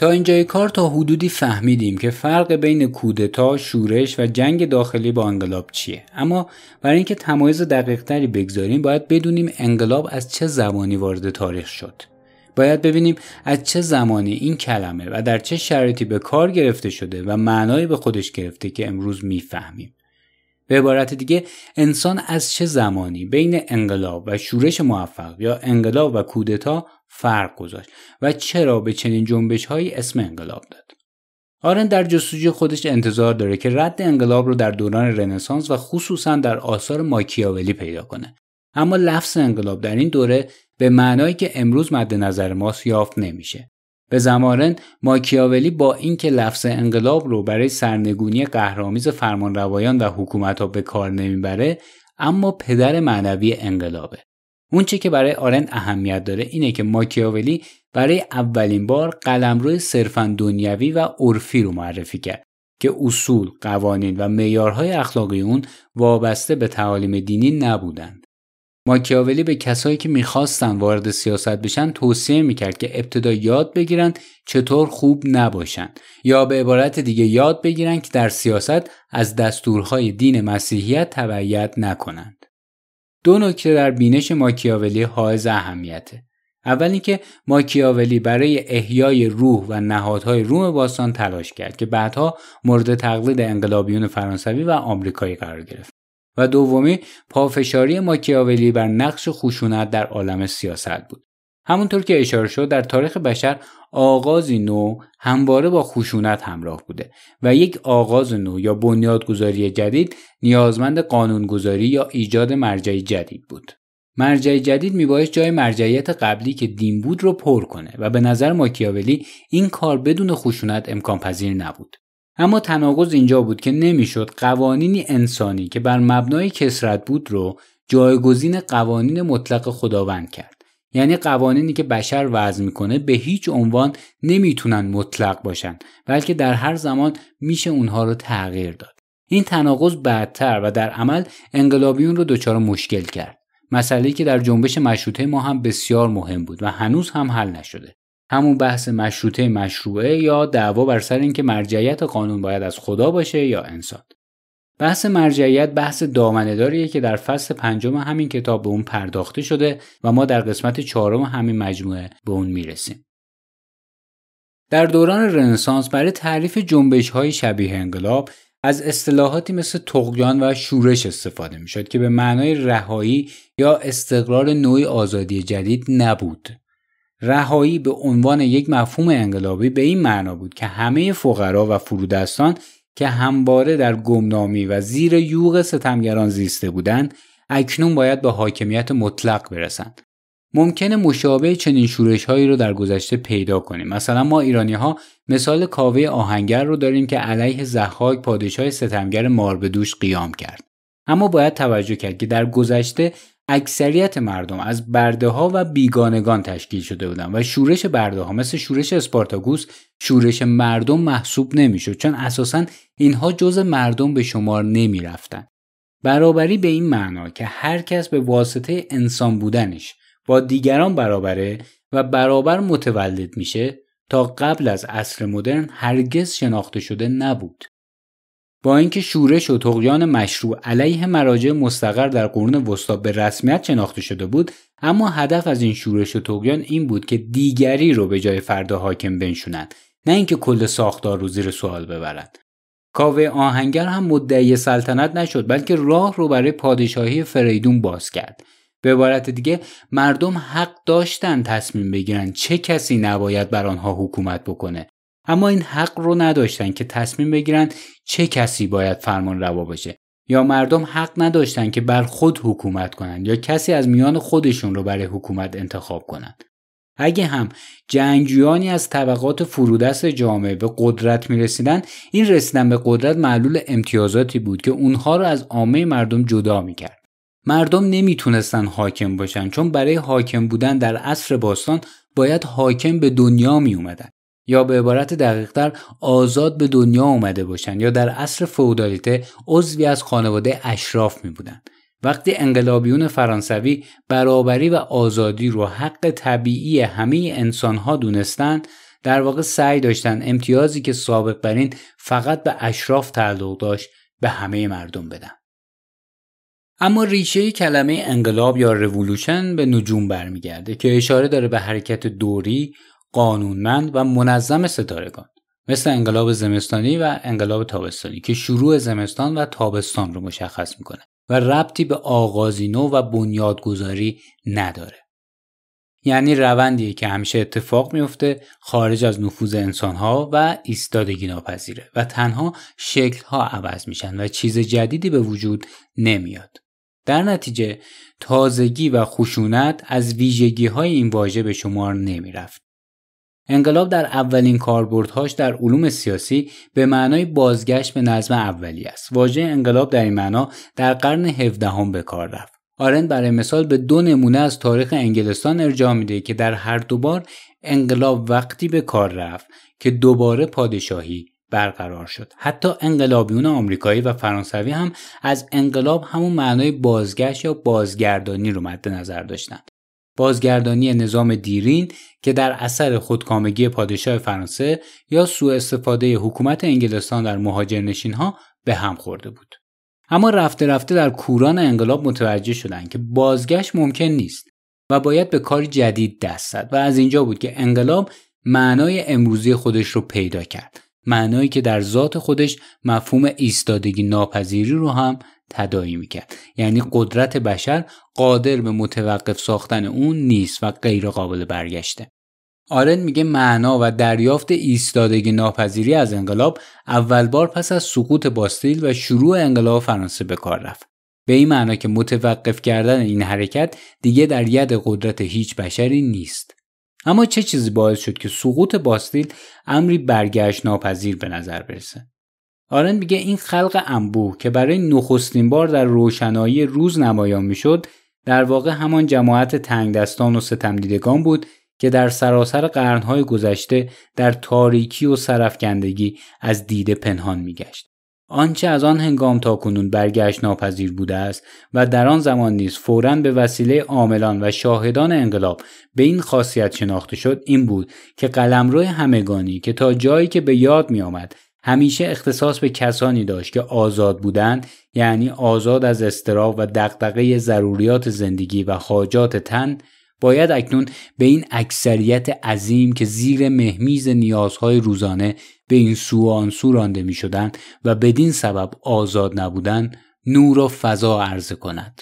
تا اینجای کار تا حدودی فهمیدیم که فرق بین کودتا، شورش و جنگ داخلی با انقلاب چیه. اما برای اینکه تمایز دقیقتری بگذاریم باید بدونیم انقلاب از چه زمانی وارد تاریخ شد. باید ببینیم از چه زمانی این کلمه و در چه شرایطی به کار گرفته شده و معنایی به خودش گرفته که امروز میفهمیم. به عبارت دیگه انسان از چه زمانی بین انقلاب و شورش موفق یا انقلاب و کودتا فرق گذاشت و چرا به چنین جنبش هایی اسم انقلاب داد آرن در جستجوی خودش انتظار داره که رد انقلاب رو در دوران رنسانس و خصوصا در آثار ماکیاولی پیدا کنه اما لفظ انقلاب در این دوره به معنایی که امروز مد نظر ماست یافت نمیشه به زمارن ماکیاولی با اینکه لفظ انقلاب رو برای سرنگونی قهرامیز فرمانروایان و حکومت ها به کار نمیبره اما پدر معنوی انقلابه. اون چی که برای آرن اهمیت داره اینه که ماکیاولی برای اولین بار قلمرو صرفا دنیوی و عرفی رو معرفی کرد که اصول، قوانین و میارهای اخلاقی اون وابسته به تعالیم دینی نبودند. ماکیاولی به کسایی که میخواستن وارد سیاست بشن توصیه میکرد که ابتدا یاد بگیرن چطور خوب نباشن یا به عبارت دیگه یاد بگیرن که در سیاست از دستورهای دین مسیحیت تبعیت نکنند. دو نکته در بینش ماکیاولی حائز اهمیته. اول اینکه ماکیاولی برای احیای روح و نهادهای روم باستان تلاش کرد که بعدها مورد تقلید انقلابیون فرانسوی و آمریکایی قرار گرفت. و دومی پافشاری ماکیاولی بر نقش خشونت در عالم سیاست بود. همونطور که اشاره شد در تاریخ بشر آغازی نو همواره با خشونت همراه بوده و یک آغاز نو یا بنیادگذاری جدید نیازمند قانونگذاری یا ایجاد مرجع جدید بود. مرجع جدید میبایست جای مرجعیت قبلی که دین بود رو پر کنه و به نظر ماکیاولی این کار بدون خشونت امکان پذیر نبود. اما تناقض اینجا بود که نمیشد قوانینی انسانی که بر مبنای کسرت بود رو جایگزین قوانین مطلق خداوند کرد یعنی قوانینی که بشر وضع میکنه به هیچ عنوان نمیتونن مطلق باشن بلکه در هر زمان میشه اونها رو تغییر داد این تناقض بدتر و در عمل انقلابیون رو دچار مشکل کرد مسئله که در جنبش مشروطه ما هم بسیار مهم بود و هنوز هم حل نشده همون بحث مشروطه مشروعه یا دعوا بر سر اینکه مرجعیت قانون باید از خدا باشه یا انسان بحث مرجعیت بحث دامنهداریه که در فصل پنجم همین کتاب به اون پرداخته شده و ما در قسمت چهارم همین مجموعه به اون میرسیم در دوران رنسانس برای تعریف جنبش های شبیه انقلاب از اصطلاحاتی مثل تقیان و شورش استفاده میشد که به معنای رهایی یا استقرار نوعی آزادی جدید نبود رهایی به عنوان یک مفهوم انقلابی به این معنا بود که همه فقرا و فرودستان که همواره در گمنامی و زیر یوغ ستمگران زیسته بودند اکنون باید به حاکمیت مطلق برسند ممکن مشابه چنین شورش هایی رو در گذشته پیدا کنیم مثلا ما ایرانی ها مثال کاوه آهنگر رو داریم که علیه زحاک پادشاه ستمگر ماربدوش قیام کرد اما باید توجه کرد که در گذشته اکثریت مردم از برده ها و بیگانگان تشکیل شده بودند و شورش برده ها مثل شورش اسپارتاگوس شورش مردم محسوب نمیشد چون اساسا اینها جز مردم به شمار نمی رفتن. برابری به این معنا که هر کس به واسطه انسان بودنش با دیگران برابره و برابر متولد میشه تا قبل از عصر مدرن هرگز شناخته شده نبود. با اینکه شورش و تقیان مشروع علیه مراجع مستقر در قرون وسطا به رسمیت شناخته شده بود اما هدف از این شورش و تقیان این بود که دیگری رو به جای فردا حاکم بنشونند نه اینکه کل ساختار رو زیر سوال ببرند کاوه آهنگر هم مدعی سلطنت نشد بلکه راه رو برای پادشاهی فریدون باز کرد به عبارت دیگه مردم حق داشتن تصمیم بگیرن چه کسی نباید بر آنها حکومت بکنه اما این حق رو نداشتن که تصمیم بگیرن چه کسی باید فرمان روا باشه یا مردم حق نداشتن که بر خود حکومت کنند یا کسی از میان خودشون رو برای حکومت انتخاب کنند اگه هم جنگجویانی از طبقات فرودست جامعه به قدرت می رسیدن، این رسیدن به قدرت معلول امتیازاتی بود که اونها رو از عامه مردم جدا می کرد. مردم نمیتونستن حاکم باشن چون برای حاکم بودن در عصر باستان باید حاکم به دنیا می یا به عبارت دقیقتر آزاد به دنیا آمده باشند یا در عصر فودالیته عضوی از خانواده اشراف می بودن. وقتی انقلابیون فرانسوی برابری و آزادی رو حق طبیعی همه انسانها دونستند در واقع سعی داشتند امتیازی که سابق بر این فقط به اشراف تعلق داشت به همه مردم بدن اما ریشه کلمه انقلاب یا رولوشن به نجوم برمیگرده که اشاره داره به حرکت دوری قانونمند و منظم ستارگان مثل انقلاب زمستانی و انقلاب تابستانی که شروع زمستان و تابستان رو مشخص میکنه و ربطی به آغازی نو و بنیادگذاری نداره. یعنی روندی که همیشه اتفاق میفته خارج از نفوذ انسانها و ایستادگی ناپذیره و تنها شکلها عوض میشن و چیز جدیدی به وجود نمیاد. در نتیجه تازگی و خشونت از ویژگی های این واژه به شمار نمیرفت انقلاب در اولین کاربردهاش در علوم سیاسی به معنای بازگشت به نظم اولی است. واژه انقلاب در این معنا در قرن 17 هم به کار رفت. آرند برای مثال به دو نمونه از تاریخ انگلستان ارجاع میده که در هر دو بار انقلاب وقتی به کار رفت که دوباره پادشاهی برقرار شد حتی انقلابیون آمریکایی و فرانسوی هم از انقلاب همون معنای بازگشت یا بازگردانی رو مد نظر داشتند بازگردانی نظام دیرین که در اثر خودکامگی پادشاه فرانسه یا سوء استفاده حکومت انگلستان در مهاجرنشین ها به هم خورده بود. اما رفته رفته در کوران انقلاب متوجه شدند که بازگشت ممکن نیست و باید به کار جدید دست زد و از اینجا بود که انقلاب معنای امروزی خودش رو پیدا کرد معنایی که در ذات خودش مفهوم ایستادگی ناپذیری رو هم تدایی میکرد یعنی قدرت بشر قادر به متوقف ساختن اون نیست و غیر قابل برگشته آرن میگه معنا و دریافت ایستادگی ناپذیری از انقلاب اول بار پس از سقوط باستیل و شروع انقلاب فرانسه به کار رفت به این معنا که متوقف کردن این حرکت دیگه در ید قدرت هیچ بشری نیست اما چه چیزی باعث شد که سقوط باستیل امری برگشت ناپذیر به نظر برسه آرن میگه این خلق انبوه که برای نخستین بار در روشنایی روز نمایان میشد در واقع همان جماعت تنگ و ستمدیدگان بود که در سراسر قرنهای گذشته در تاریکی و سرفکندگی از دیده پنهان میگشت آنچه از آن هنگام تا کنون برگشت ناپذیر بوده است و در آن زمان نیز فوراً به وسیله عاملان و شاهدان انقلاب به این خاصیت شناخته شد این بود که قلمرو همگانی که تا جایی که به یاد می آمد همیشه اختصاص به کسانی داشت که آزاد بودند یعنی آزاد از استراق و دقدقه ضروریات زندگی و حاجات تن باید اکنون به این اکثریت عظیم که زیر مهمیز نیازهای روزانه به این سو و آن سو رانده می و بدین سبب آزاد نبودند نور و فضا عرضه کند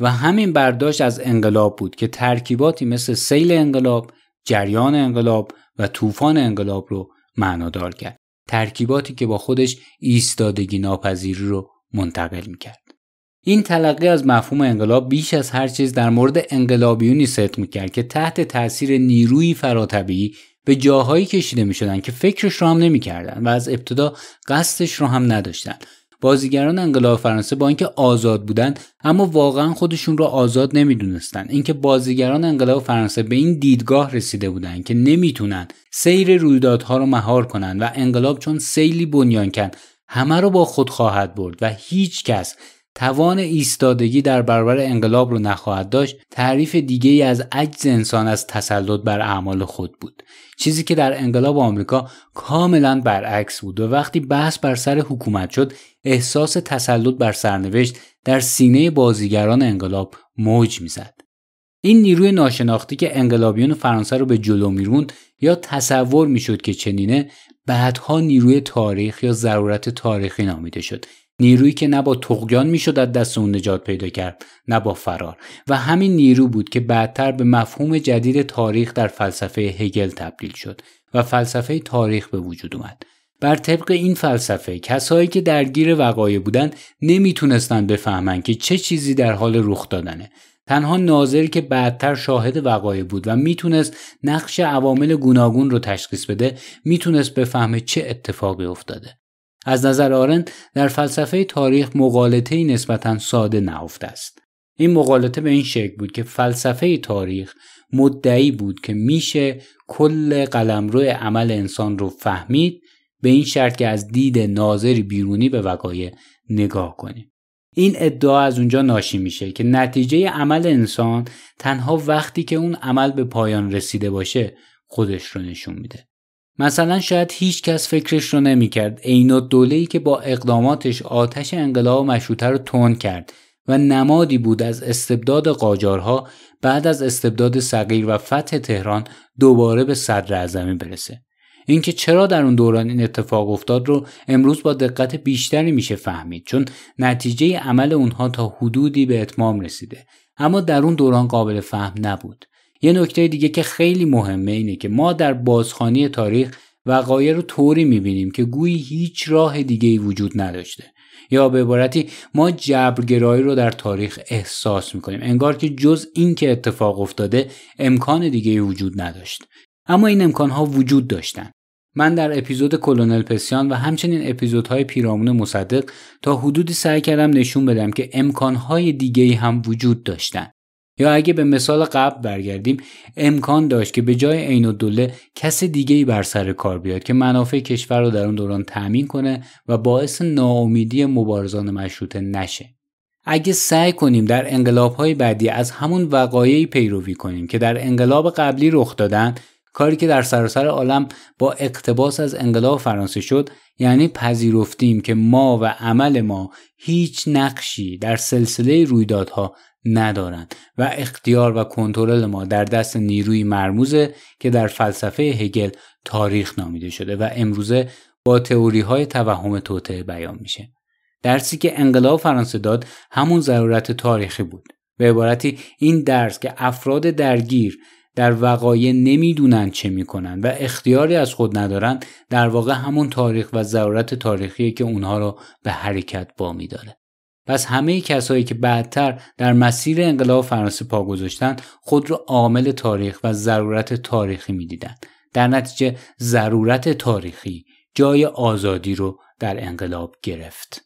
و همین برداشت از انقلاب بود که ترکیباتی مثل سیل انقلاب، جریان انقلاب و طوفان انقلاب رو معنادار کرد. ترکیباتی که با خودش ایستادگی ناپذیری رو منتقل میکرد. این تلقی از مفهوم انقلاب بیش از هر چیز در مورد انقلابیونی صدق میکرد که تحت تاثیر نیرویی فراتبیعی به جاهایی کشیده میشدند که فکرش رو هم نمیکردند و از ابتدا قصدش رو هم نداشتند بازیگران انقلاب فرانسه با اینکه آزاد بودند اما واقعا خودشون را آزاد نمیدونستند اینکه بازیگران انقلاب فرانسه به این دیدگاه رسیده بودند که نمیتونن سیر رویدادها رو مهار کنند و انقلاب چون سیلی بنیان کند همه رو با خود خواهد برد و هیچ کس توان ایستادگی در برابر انقلاب رو نخواهد داشت تعریف دیگه ای از عجز انسان از تسلط بر اعمال خود بود چیزی که در انقلاب آمریکا کاملا برعکس بود و وقتی بحث بر سر حکومت شد احساس تسلط بر سرنوشت در سینه بازیگران انقلاب موج میزد این نیروی ناشناختی که انقلابیون فرانسه رو به جلو میروند یا تصور میشد که چنینه بعدها نیروی تاریخ یا ضرورت تاریخی نامیده شد نیرویی که نه با تقیان میشد از دست اون نجات پیدا کرد نه با فرار و همین نیرو بود که بعدتر به مفهوم جدید تاریخ در فلسفه هگل تبدیل شد و فلسفه تاریخ به وجود اومد بر طبق این فلسفه کسایی که درگیر وقایع بودند نمیتونستند بفهمند که چه چیزی در حال رخ دادنه تنها ناظری که بعدتر شاهد وقایع بود و میتونست نقش عوامل گوناگون رو تشخیص بده میتونست بفهمه چه اتفاقی افتاده از نظر آرن در فلسفه تاریخ مقالطه ای نسبتا ساده نهفته است. این مقالطه به این شکل بود که فلسفه تاریخ مدعی بود که میشه کل قلمرو عمل انسان رو فهمید به این شرط که از دید ناظری بیرونی به وقایع نگاه کنیم. این ادعا از اونجا ناشی میشه که نتیجه عمل انسان تنها وقتی که اون عمل به پایان رسیده باشه خودش رو نشون میده. مثلا شاید هیچ کس فکرش رو کرد عین الدوله ای که با اقداماتش آتش انقلاب مشروطه رو تند کرد و نمادی بود از استبداد قاجارها بعد از استبداد صغیر و فتح تهران دوباره به صدر اعظمی برسه اینکه چرا در اون دوران این اتفاق افتاد رو امروز با دقت بیشتری میشه فهمید چون نتیجه عمل اونها تا حدودی به اتمام رسیده اما در اون دوران قابل فهم نبود یه نکته دیگه که خیلی مهمه اینه که ما در بازخانی تاریخ وقایع رو طوری میبینیم که گویی هیچ راه دیگه ای وجود نداشته یا به عبارتی ما جبرگرایی رو در تاریخ احساس میکنیم انگار که جز این که اتفاق افتاده امکان دیگه ای وجود نداشت اما این امکانها وجود داشتن من در اپیزود کلونل پسیان و همچنین اپیزودهای پیرامون مصدق تا حدودی سعی کردم نشون بدم که امکانهای دیگه هم وجود داشتن یا اگه به مثال قبل برگردیم امکان داشت که به جای عین الدوله کس دیگه ای بر سر کار بیاد که منافع کشور رو در اون دوران تأمین کنه و باعث ناامیدی مبارزان مشروطه نشه اگه سعی کنیم در انقلابهای بعدی از همون وقایعی پیروی کنیم که در انقلاب قبلی رخ دادن کاری که در سراسر عالم با اقتباس از انقلاب فرانسه شد یعنی پذیرفتیم که ما و عمل ما هیچ نقشی در سلسله رویدادها ندارند و اختیار و کنترل ما در دست نیروی مرموزه که در فلسفه هگل تاریخ نامیده شده و امروزه با تئوری های توهم توطعه بیان میشه درسی که انقلاب فرانسه داد همون ضرورت تاریخی بود به عبارتی این درس که افراد درگیر در وقایع نمیدونن چه میکنن و اختیاری از خود ندارن در واقع همون تاریخ و ضرورت تاریخی که اونها را به حرکت با میداره پس همه کسایی که بعدتر در مسیر انقلاب فرانسه پا گذاشتن خود را عامل تاریخ و ضرورت تاریخی میدیدند در نتیجه ضرورت تاریخی جای آزادی رو در انقلاب گرفت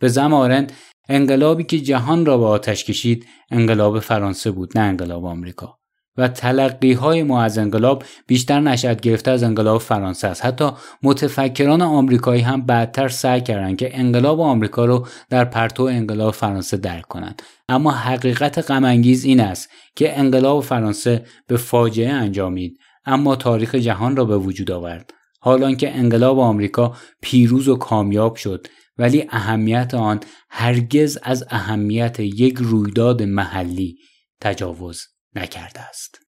به زمارند انقلابی که جهان را به آتش کشید انقلاب فرانسه بود نه انقلاب آمریکا و تلقی های ما از انقلاب بیشتر نشأت گرفته از انقلاب فرانسه است حتی متفکران آمریکایی هم بعدتر سعی کردند که انقلاب آمریکا رو در پرتو انقلاب فرانسه درک کنند اما حقیقت غم این است که انقلاب فرانسه به فاجعه انجامید اما تاریخ جهان را به وجود آورد حالان که انقلاب آمریکا پیروز و کامیاب شد ولی اهمیت آن هرگز از اهمیت یک رویداد محلی تجاوز نکرده است.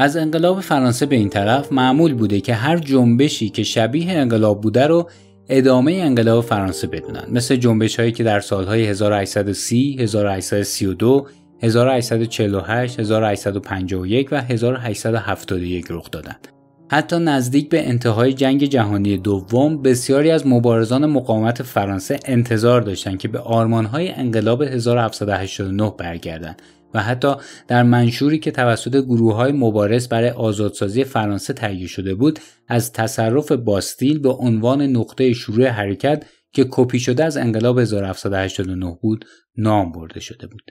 از انقلاب فرانسه به این طرف معمول بوده که هر جنبشی که شبیه انقلاب بوده رو ادامه انقلاب فرانسه بدونن مثل جنبش هایی که در سالهای 1830, 1832, 1848, 1851 و 1871 رخ دادند. حتی نزدیک به انتهای جنگ جهانی دوم بسیاری از مبارزان مقاومت فرانسه انتظار داشتند که به آرمانهای انقلاب 1789 برگردند و حتی در منشوری که توسط گروه های مبارز برای آزادسازی فرانسه تهیه شده بود از تصرف باستیل به عنوان نقطه شروع حرکت که کپی شده از انقلاب 1789 بود نام برده شده بود.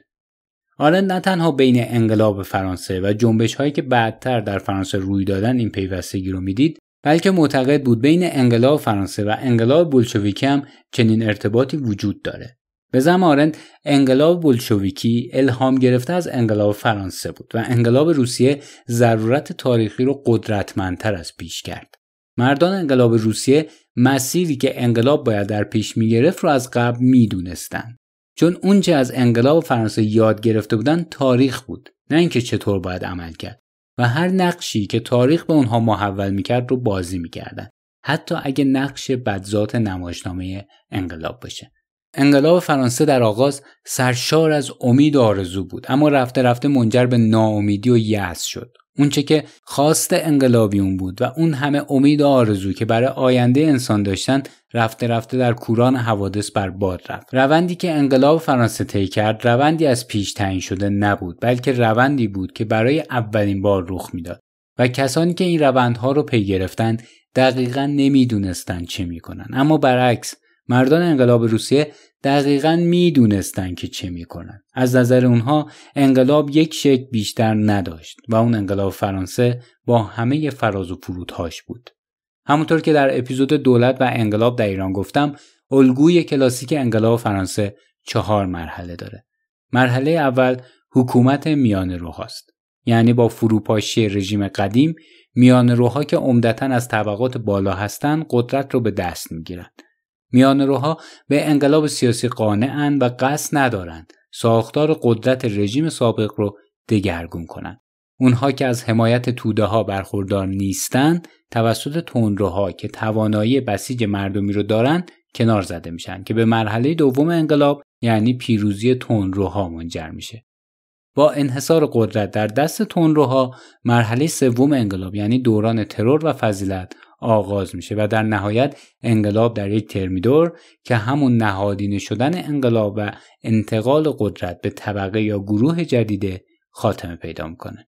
آرند نه تنها بین انقلاب فرانسه و جنبش هایی که بعدتر در فرانسه روی دادن این پیوستگی رو میدید بلکه معتقد بود بین انقلاب فرانسه و انقلاب بولشویکی هم چنین ارتباطی وجود داره به آرند انقلاب بلشویکی الهام گرفته از انقلاب فرانسه بود و انقلاب روسیه ضرورت تاریخی رو قدرتمندتر از پیش کرد. مردان انقلاب روسیه مسیری که انقلاب باید در پیش می گرفت رو از قبل دونستن چون اونچه از انقلاب فرانسه یاد گرفته بودن تاریخ بود نه اینکه چطور باید عمل کرد و هر نقشی که تاریخ به اونها محول میکرد رو بازی میکردن حتی اگه نقش بدذات نمایشنامه انقلاب باشه انقلاب فرانسه در آغاز سرشار از امید و آرزو بود اما رفته رفته منجر به ناامیدی و یأس شد اونچه که خواست انقلابیون بود و اون همه امید و آرزو که برای آینده انسان داشتن رفته رفته در کوران حوادث بر باد رفت روندی که انقلاب فرانسه طی کرد روندی از پیش تعیین شده نبود بلکه روندی بود که برای اولین بار رخ میداد و کسانی که این روندها رو پی گرفتند دقیقا نمیدونستند چه میکنن اما برعکس مردان انقلاب روسیه دقیقا میدونستند که چه میکنن از نظر اونها انقلاب یک شکل بیشتر نداشت و اون انقلاب فرانسه با همه فراز و فرودهاش بود همونطور که در اپیزود دولت و انقلاب در ایران گفتم الگوی کلاسیک انقلاب فرانسه چهار مرحله داره مرحله اول حکومت میان روهاست یعنی با فروپاشی رژیم قدیم میان روها که عمدتا از طبقات بالا هستند قدرت رو به دست میگیرند میان میانروها به انقلاب سیاسی قانعن و قصد ندارند ساختار قدرت رژیم سابق رو دگرگون کنند. اونها که از حمایت توده ها برخوردار نیستند توسط تندروها که توانایی بسیج مردمی رو دارند کنار زده میشن که به مرحله دوم انقلاب یعنی پیروزی تندروها منجر میشه. با انحصار قدرت در دست تندروها مرحله سوم انقلاب یعنی دوران ترور و فضیلت آغاز میشه و در نهایت انقلاب در یک ترمیدور که همون نهادینه شدن انقلاب و انتقال قدرت به طبقه یا گروه جدیده خاتمه پیدا میکنه.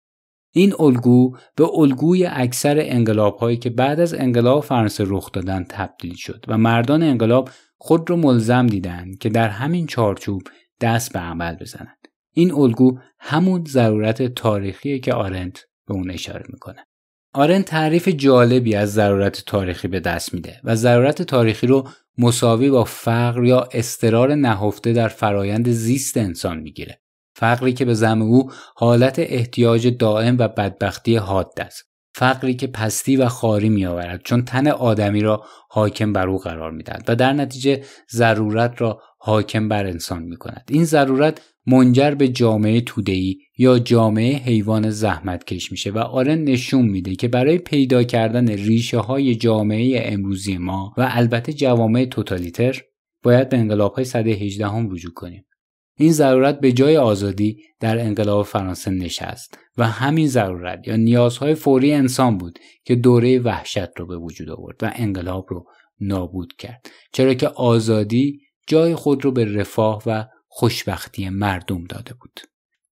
این الگو به الگوی اکثر انقلاب هایی که بعد از انقلاب فرانسه رخ دادن تبدیل شد و مردان انقلاب خود را ملزم دیدند که در همین چارچوب دست به عمل بزنند. این الگو همون ضرورت تاریخیه که آرنت به اون اشاره میکنه. آرن تعریف جالبی از ضرورت تاریخی به دست میده و ضرورت تاریخی رو مساوی با فقر یا استرار نهفته در فرایند زیست انسان میگیره. فقری که به زم او حالت احتیاج دائم و بدبختی حاد است. فقری که پستی و خاری می آورد چون تن آدمی را حاکم بر او قرار می و در نتیجه ضرورت را حاکم بر انسان می کند. این ضرورت منجر به جامعه تودهی یا جامعه حیوان زحمت زحمتکش میشه و آرن نشون میده که برای پیدا کردن ریشه های جامعه امروزی ما و البته جوامع توتالیتر باید به انقلاب های صده 18 هم رجوع کنیم. این ضرورت به جای آزادی در انقلاب فرانسه نشست و همین ضرورت یا نیازهای فوری انسان بود که دوره وحشت رو به وجود آورد و انقلاب رو نابود کرد چرا که آزادی جای خود رو به رفاه و خوشبختی مردم داده بود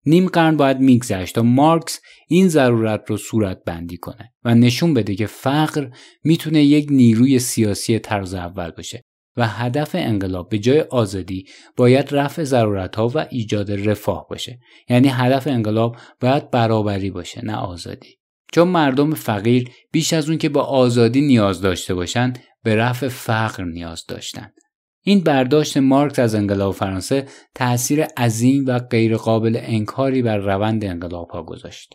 نیم قرن باید میگذشت تا مارکس این ضرورت رو صورت بندی کنه و نشون بده که فقر میتونه یک نیروی سیاسی طرز اول باشه و هدف انقلاب به جای آزادی باید رفع ضرورت ها و ایجاد رفاه باشه یعنی هدف انقلاب باید برابری باشه نه آزادی چون مردم فقیر بیش از اون که به آزادی نیاز داشته باشند به رفع فقر نیاز داشتند این برداشت مارکس از انقلاب فرانسه تأثیر عظیم و غیرقابل انکاری بر روند انقلاب ها گذاشت.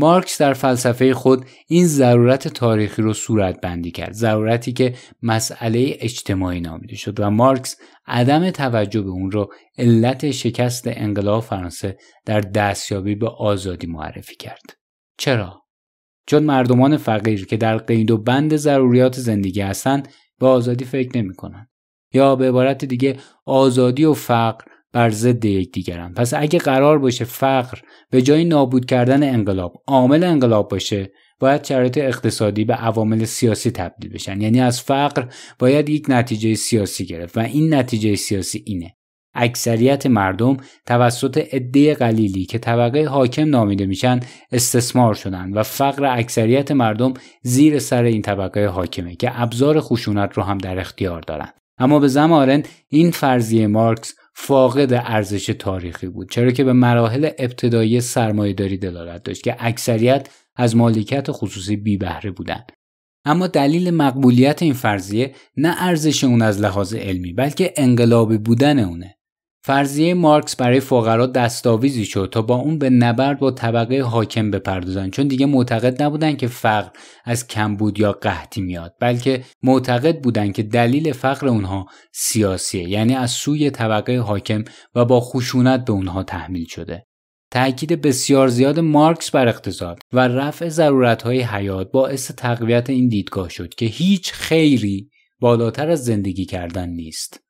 مارکس در فلسفه خود این ضرورت تاریخی رو صورت بندی کرد ضرورتی که مسئله اجتماعی نامیده شد و مارکس عدم توجه به اون رو علت شکست انقلاب فرانسه در دستیابی به آزادی معرفی کرد چرا چون مردمان فقیر که در قید و بند ضروریات زندگی هستند به آزادی فکر نمیکنند یا به عبارت دیگه آزادی و فقر بر ضد یکدیگرن پس اگه قرار باشه فقر به جای نابود کردن انقلاب عامل انقلاب باشه باید شرایط اقتصادی به عوامل سیاسی تبدیل بشن یعنی از فقر باید یک نتیجه سیاسی گرفت و این نتیجه سیاسی اینه اکثریت مردم توسط عده قلیلی که طبقه حاکم نامیده میشن استثمار شدن و فقر اکثریت مردم زیر سر این طبقه حاکمه که ابزار خشونت رو هم در اختیار دارن اما به زمارن این فرضیه مارکس فاقد ارزش تاریخی بود چرا که به مراحل ابتدایی سرمایهداری دلالت داشت که اکثریت از مالکیت خصوصی بی بهره بودند اما دلیل مقبولیت این فرضیه نه ارزش اون از لحاظ علمی بلکه انقلابی بودن اونه فرضیه مارکس برای فقرا دستاویزی شد تا با اون به نبرد با طبقه حاکم بپردازن چون دیگه معتقد نبودن که فقر از کمبود یا قحطی میاد بلکه معتقد بودن که دلیل فقر اونها سیاسیه یعنی از سوی طبقه حاکم و با خشونت به اونها تحمیل شده تاکید بسیار زیاد مارکس بر اقتصاد و رفع ضرورتهای حیات باعث تقویت این دیدگاه شد که هیچ خیری بالاتر از زندگی کردن نیست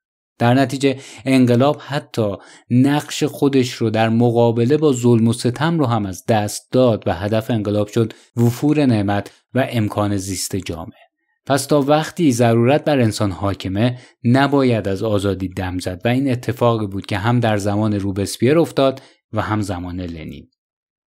در نتیجه انقلاب حتی نقش خودش رو در مقابله با ظلم و ستم رو هم از دست داد و هدف انقلاب شد وفور نعمت و امکان زیست جامعه پس تا وقتی ضرورت بر انسان حاکمه نباید از آزادی دم زد و این اتفاقی بود که هم در زمان روبسپیر افتاد و هم زمان لنین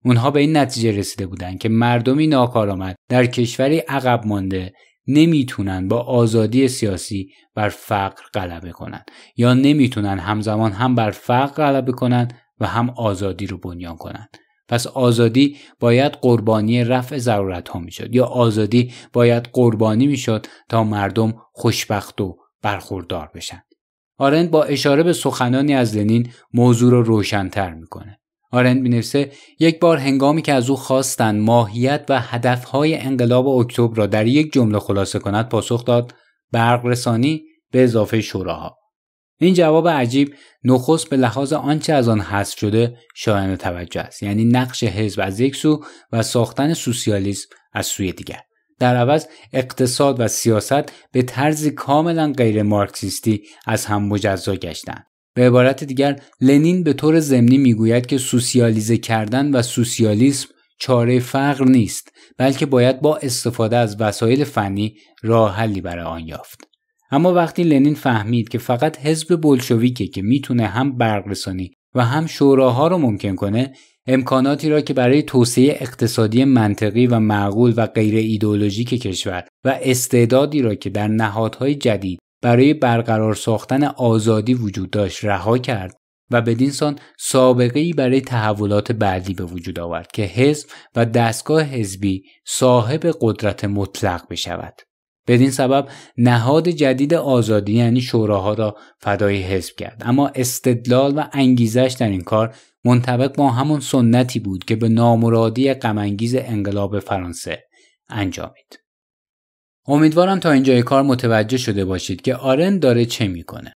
اونها به این نتیجه رسیده بودند که مردمی ناکارآمد در کشوری عقب مانده نمیتونن با آزادی سیاسی بر فقر غلبه کنن یا نمیتونن همزمان هم بر فقر غلبه کنن و هم آزادی رو بنیان کنن پس آزادی باید قربانی رفع ضرورت ها میشد یا آزادی باید قربانی میشد تا مردم خوشبخت و برخوردار بشن آرند با اشاره به سخنانی از لنین موضوع رو روشنتر میکنه آرند می یک بار هنگامی که از او خواستند ماهیت و هدفهای انقلاب اکتبر را در یک جمله خلاصه کند پاسخ داد برق رسانی به اضافه شوراها این جواب عجیب نخست به لحاظ آنچه از آن حذف شده شایان توجه است یعنی نقش حزب از یک سو و ساختن سوسیالیسم از سوی دیگر در عوض اقتصاد و سیاست به طرزی کاملا غیر مارکسیستی از هم مجزا گشتند به عبارت دیگر لنین به طور ضمنی میگوید که سوسیالیزه کردن و سوسیالیسم چاره فقر نیست بلکه باید با استفاده از وسایل فنی راه حلی برای آن یافت اما وقتی لنین فهمید که فقط حزب بلشویکه که میتونه هم برقرسانی و هم شوراها رو ممکن کنه امکاناتی را که برای توسعه اقتصادی منطقی و معقول و غیر ایدولوژیک کشور و استعدادی را که در نهادهای جدید برای برقرار ساختن آزادی وجود داشت رها کرد و بدین سان سابقه ای برای تحولات بعدی به وجود آورد که حزب و دستگاه حزبی صاحب قدرت مطلق بشود. بدین سبب نهاد جدید آزادی یعنی شوراها را فدای حزب کرد اما استدلال و انگیزش در این کار منطبق با همون سنتی بود که به نامرادی غمانگیز انقلاب فرانسه انجامید. امیدوارم تا اینجای کار متوجه شده باشید که آرن داره چه میکنه.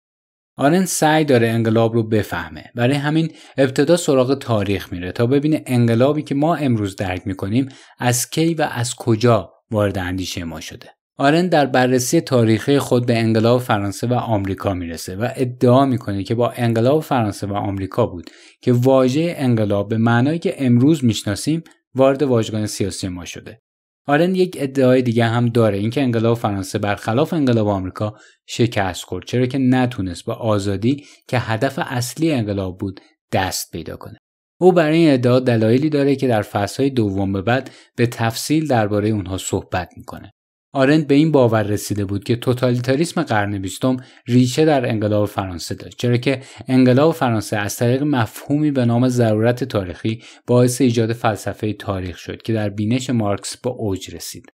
آرن سعی داره انقلاب رو بفهمه برای همین ابتدا سراغ تاریخ میره تا ببینه انقلابی که ما امروز درک میکنیم از کی و از کجا وارد اندیشه ما شده آرن در بررسی تاریخی خود به انقلاب فرانسه و آمریکا میرسه و ادعا میکنه که با انقلاب فرانسه و آمریکا بود که واژه انقلاب به معنایی که امروز میشناسیم وارد واژگان سیاسی ما شده آرن یک ادعای دیگه هم داره اینکه انقلاب فرانسه برخلاف انقلاب آمریکا شکست خورد چرا که نتونست با آزادی که هدف اصلی انقلاب بود دست پیدا کنه او برای این ادعا دلایلی داره که در فصلهای دوم به بعد به تفصیل درباره اونها صحبت میکنه آرند به این باور رسیده بود که توتالیتاریسم قرن بیستم ریشه در انقلاب فرانسه داشت چرا که انقلاب فرانسه از طریق مفهومی به نام ضرورت تاریخی باعث ایجاد فلسفه تاریخ شد که در بینش مارکس به اوج رسید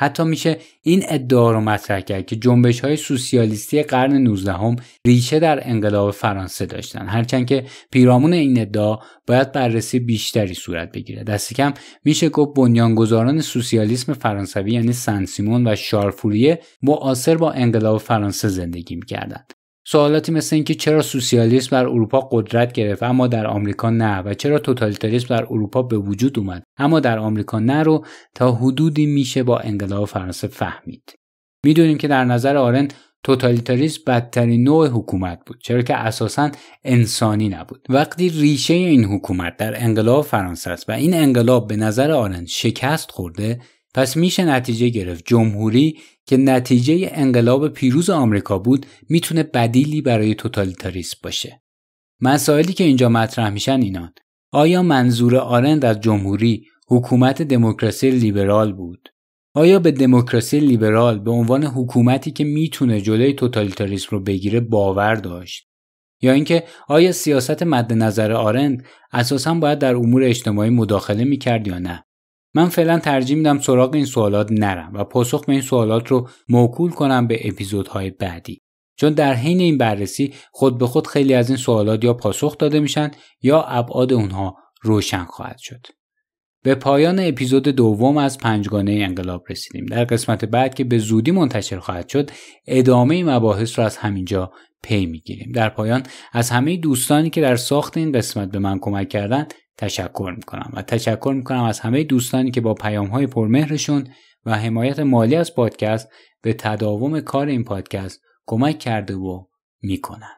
حتی میشه این ادعا رو مطرح کرد که جنبش های سوسیالیستی قرن 19 هم ریشه در انقلاب فرانسه داشتن هرچند که پیرامون این ادعا باید بررسی بیشتری صورت بگیره دست کم میشه گفت بنیانگذاران سوسیالیسم فرانسوی یعنی سن سیمون و شارفوریه معاصر با انقلاب فرانسه زندگی میکردند سوالاتی مثل که چرا سوسیالیسم در اروپا قدرت گرفت اما در آمریکا نه و چرا توتالیتاریسم در اروپا به وجود اومد اما در آمریکا نه رو تا حدودی میشه با انقلاب فرانسه فهمید میدونیم که در نظر آرن توتالیتاریسم بدترین نوع حکومت بود چرا که اساسا انسانی نبود وقتی ریشه این حکومت در انقلاب فرانسه است و این انقلاب به نظر آرن شکست خورده پس میشه نتیجه گرفت جمهوری که نتیجه انقلاب پیروز آمریکا بود میتونه بدیلی برای توتالیتاریسم باشه. مسائلی که اینجا مطرح میشن اینان آیا منظور آرند از جمهوری حکومت دموکراسی لیبرال بود؟ آیا به دموکراسی لیبرال به عنوان حکومتی که میتونه جلوی توتالیتاریسم رو بگیره باور داشت؟ یا اینکه آیا سیاست مد نظر آرند اساسا باید در امور اجتماعی مداخله میکرد یا نه؟ من فعلا ترجیح میدم سراغ این سوالات نرم و پاسخ به این سوالات رو موکول کنم به اپیزودهای بعدی چون در حین این بررسی خود به خود خیلی از این سوالات یا پاسخ داده میشن یا ابعاد اونها روشن خواهد شد به پایان اپیزود دوم از پنجگانه انقلاب رسیدیم در قسمت بعد که به زودی منتشر خواهد شد ادامه مباحث را از همینجا پی میگیریم در پایان از همه دوستانی که در ساخت این قسمت به من کمک کردند تشکر میکنم و تشکر میکنم از همه دوستانی که با پیام های پرمهرشون و حمایت مالی از پادکست به تداوم کار این پادکست کمک کرده و میکنن.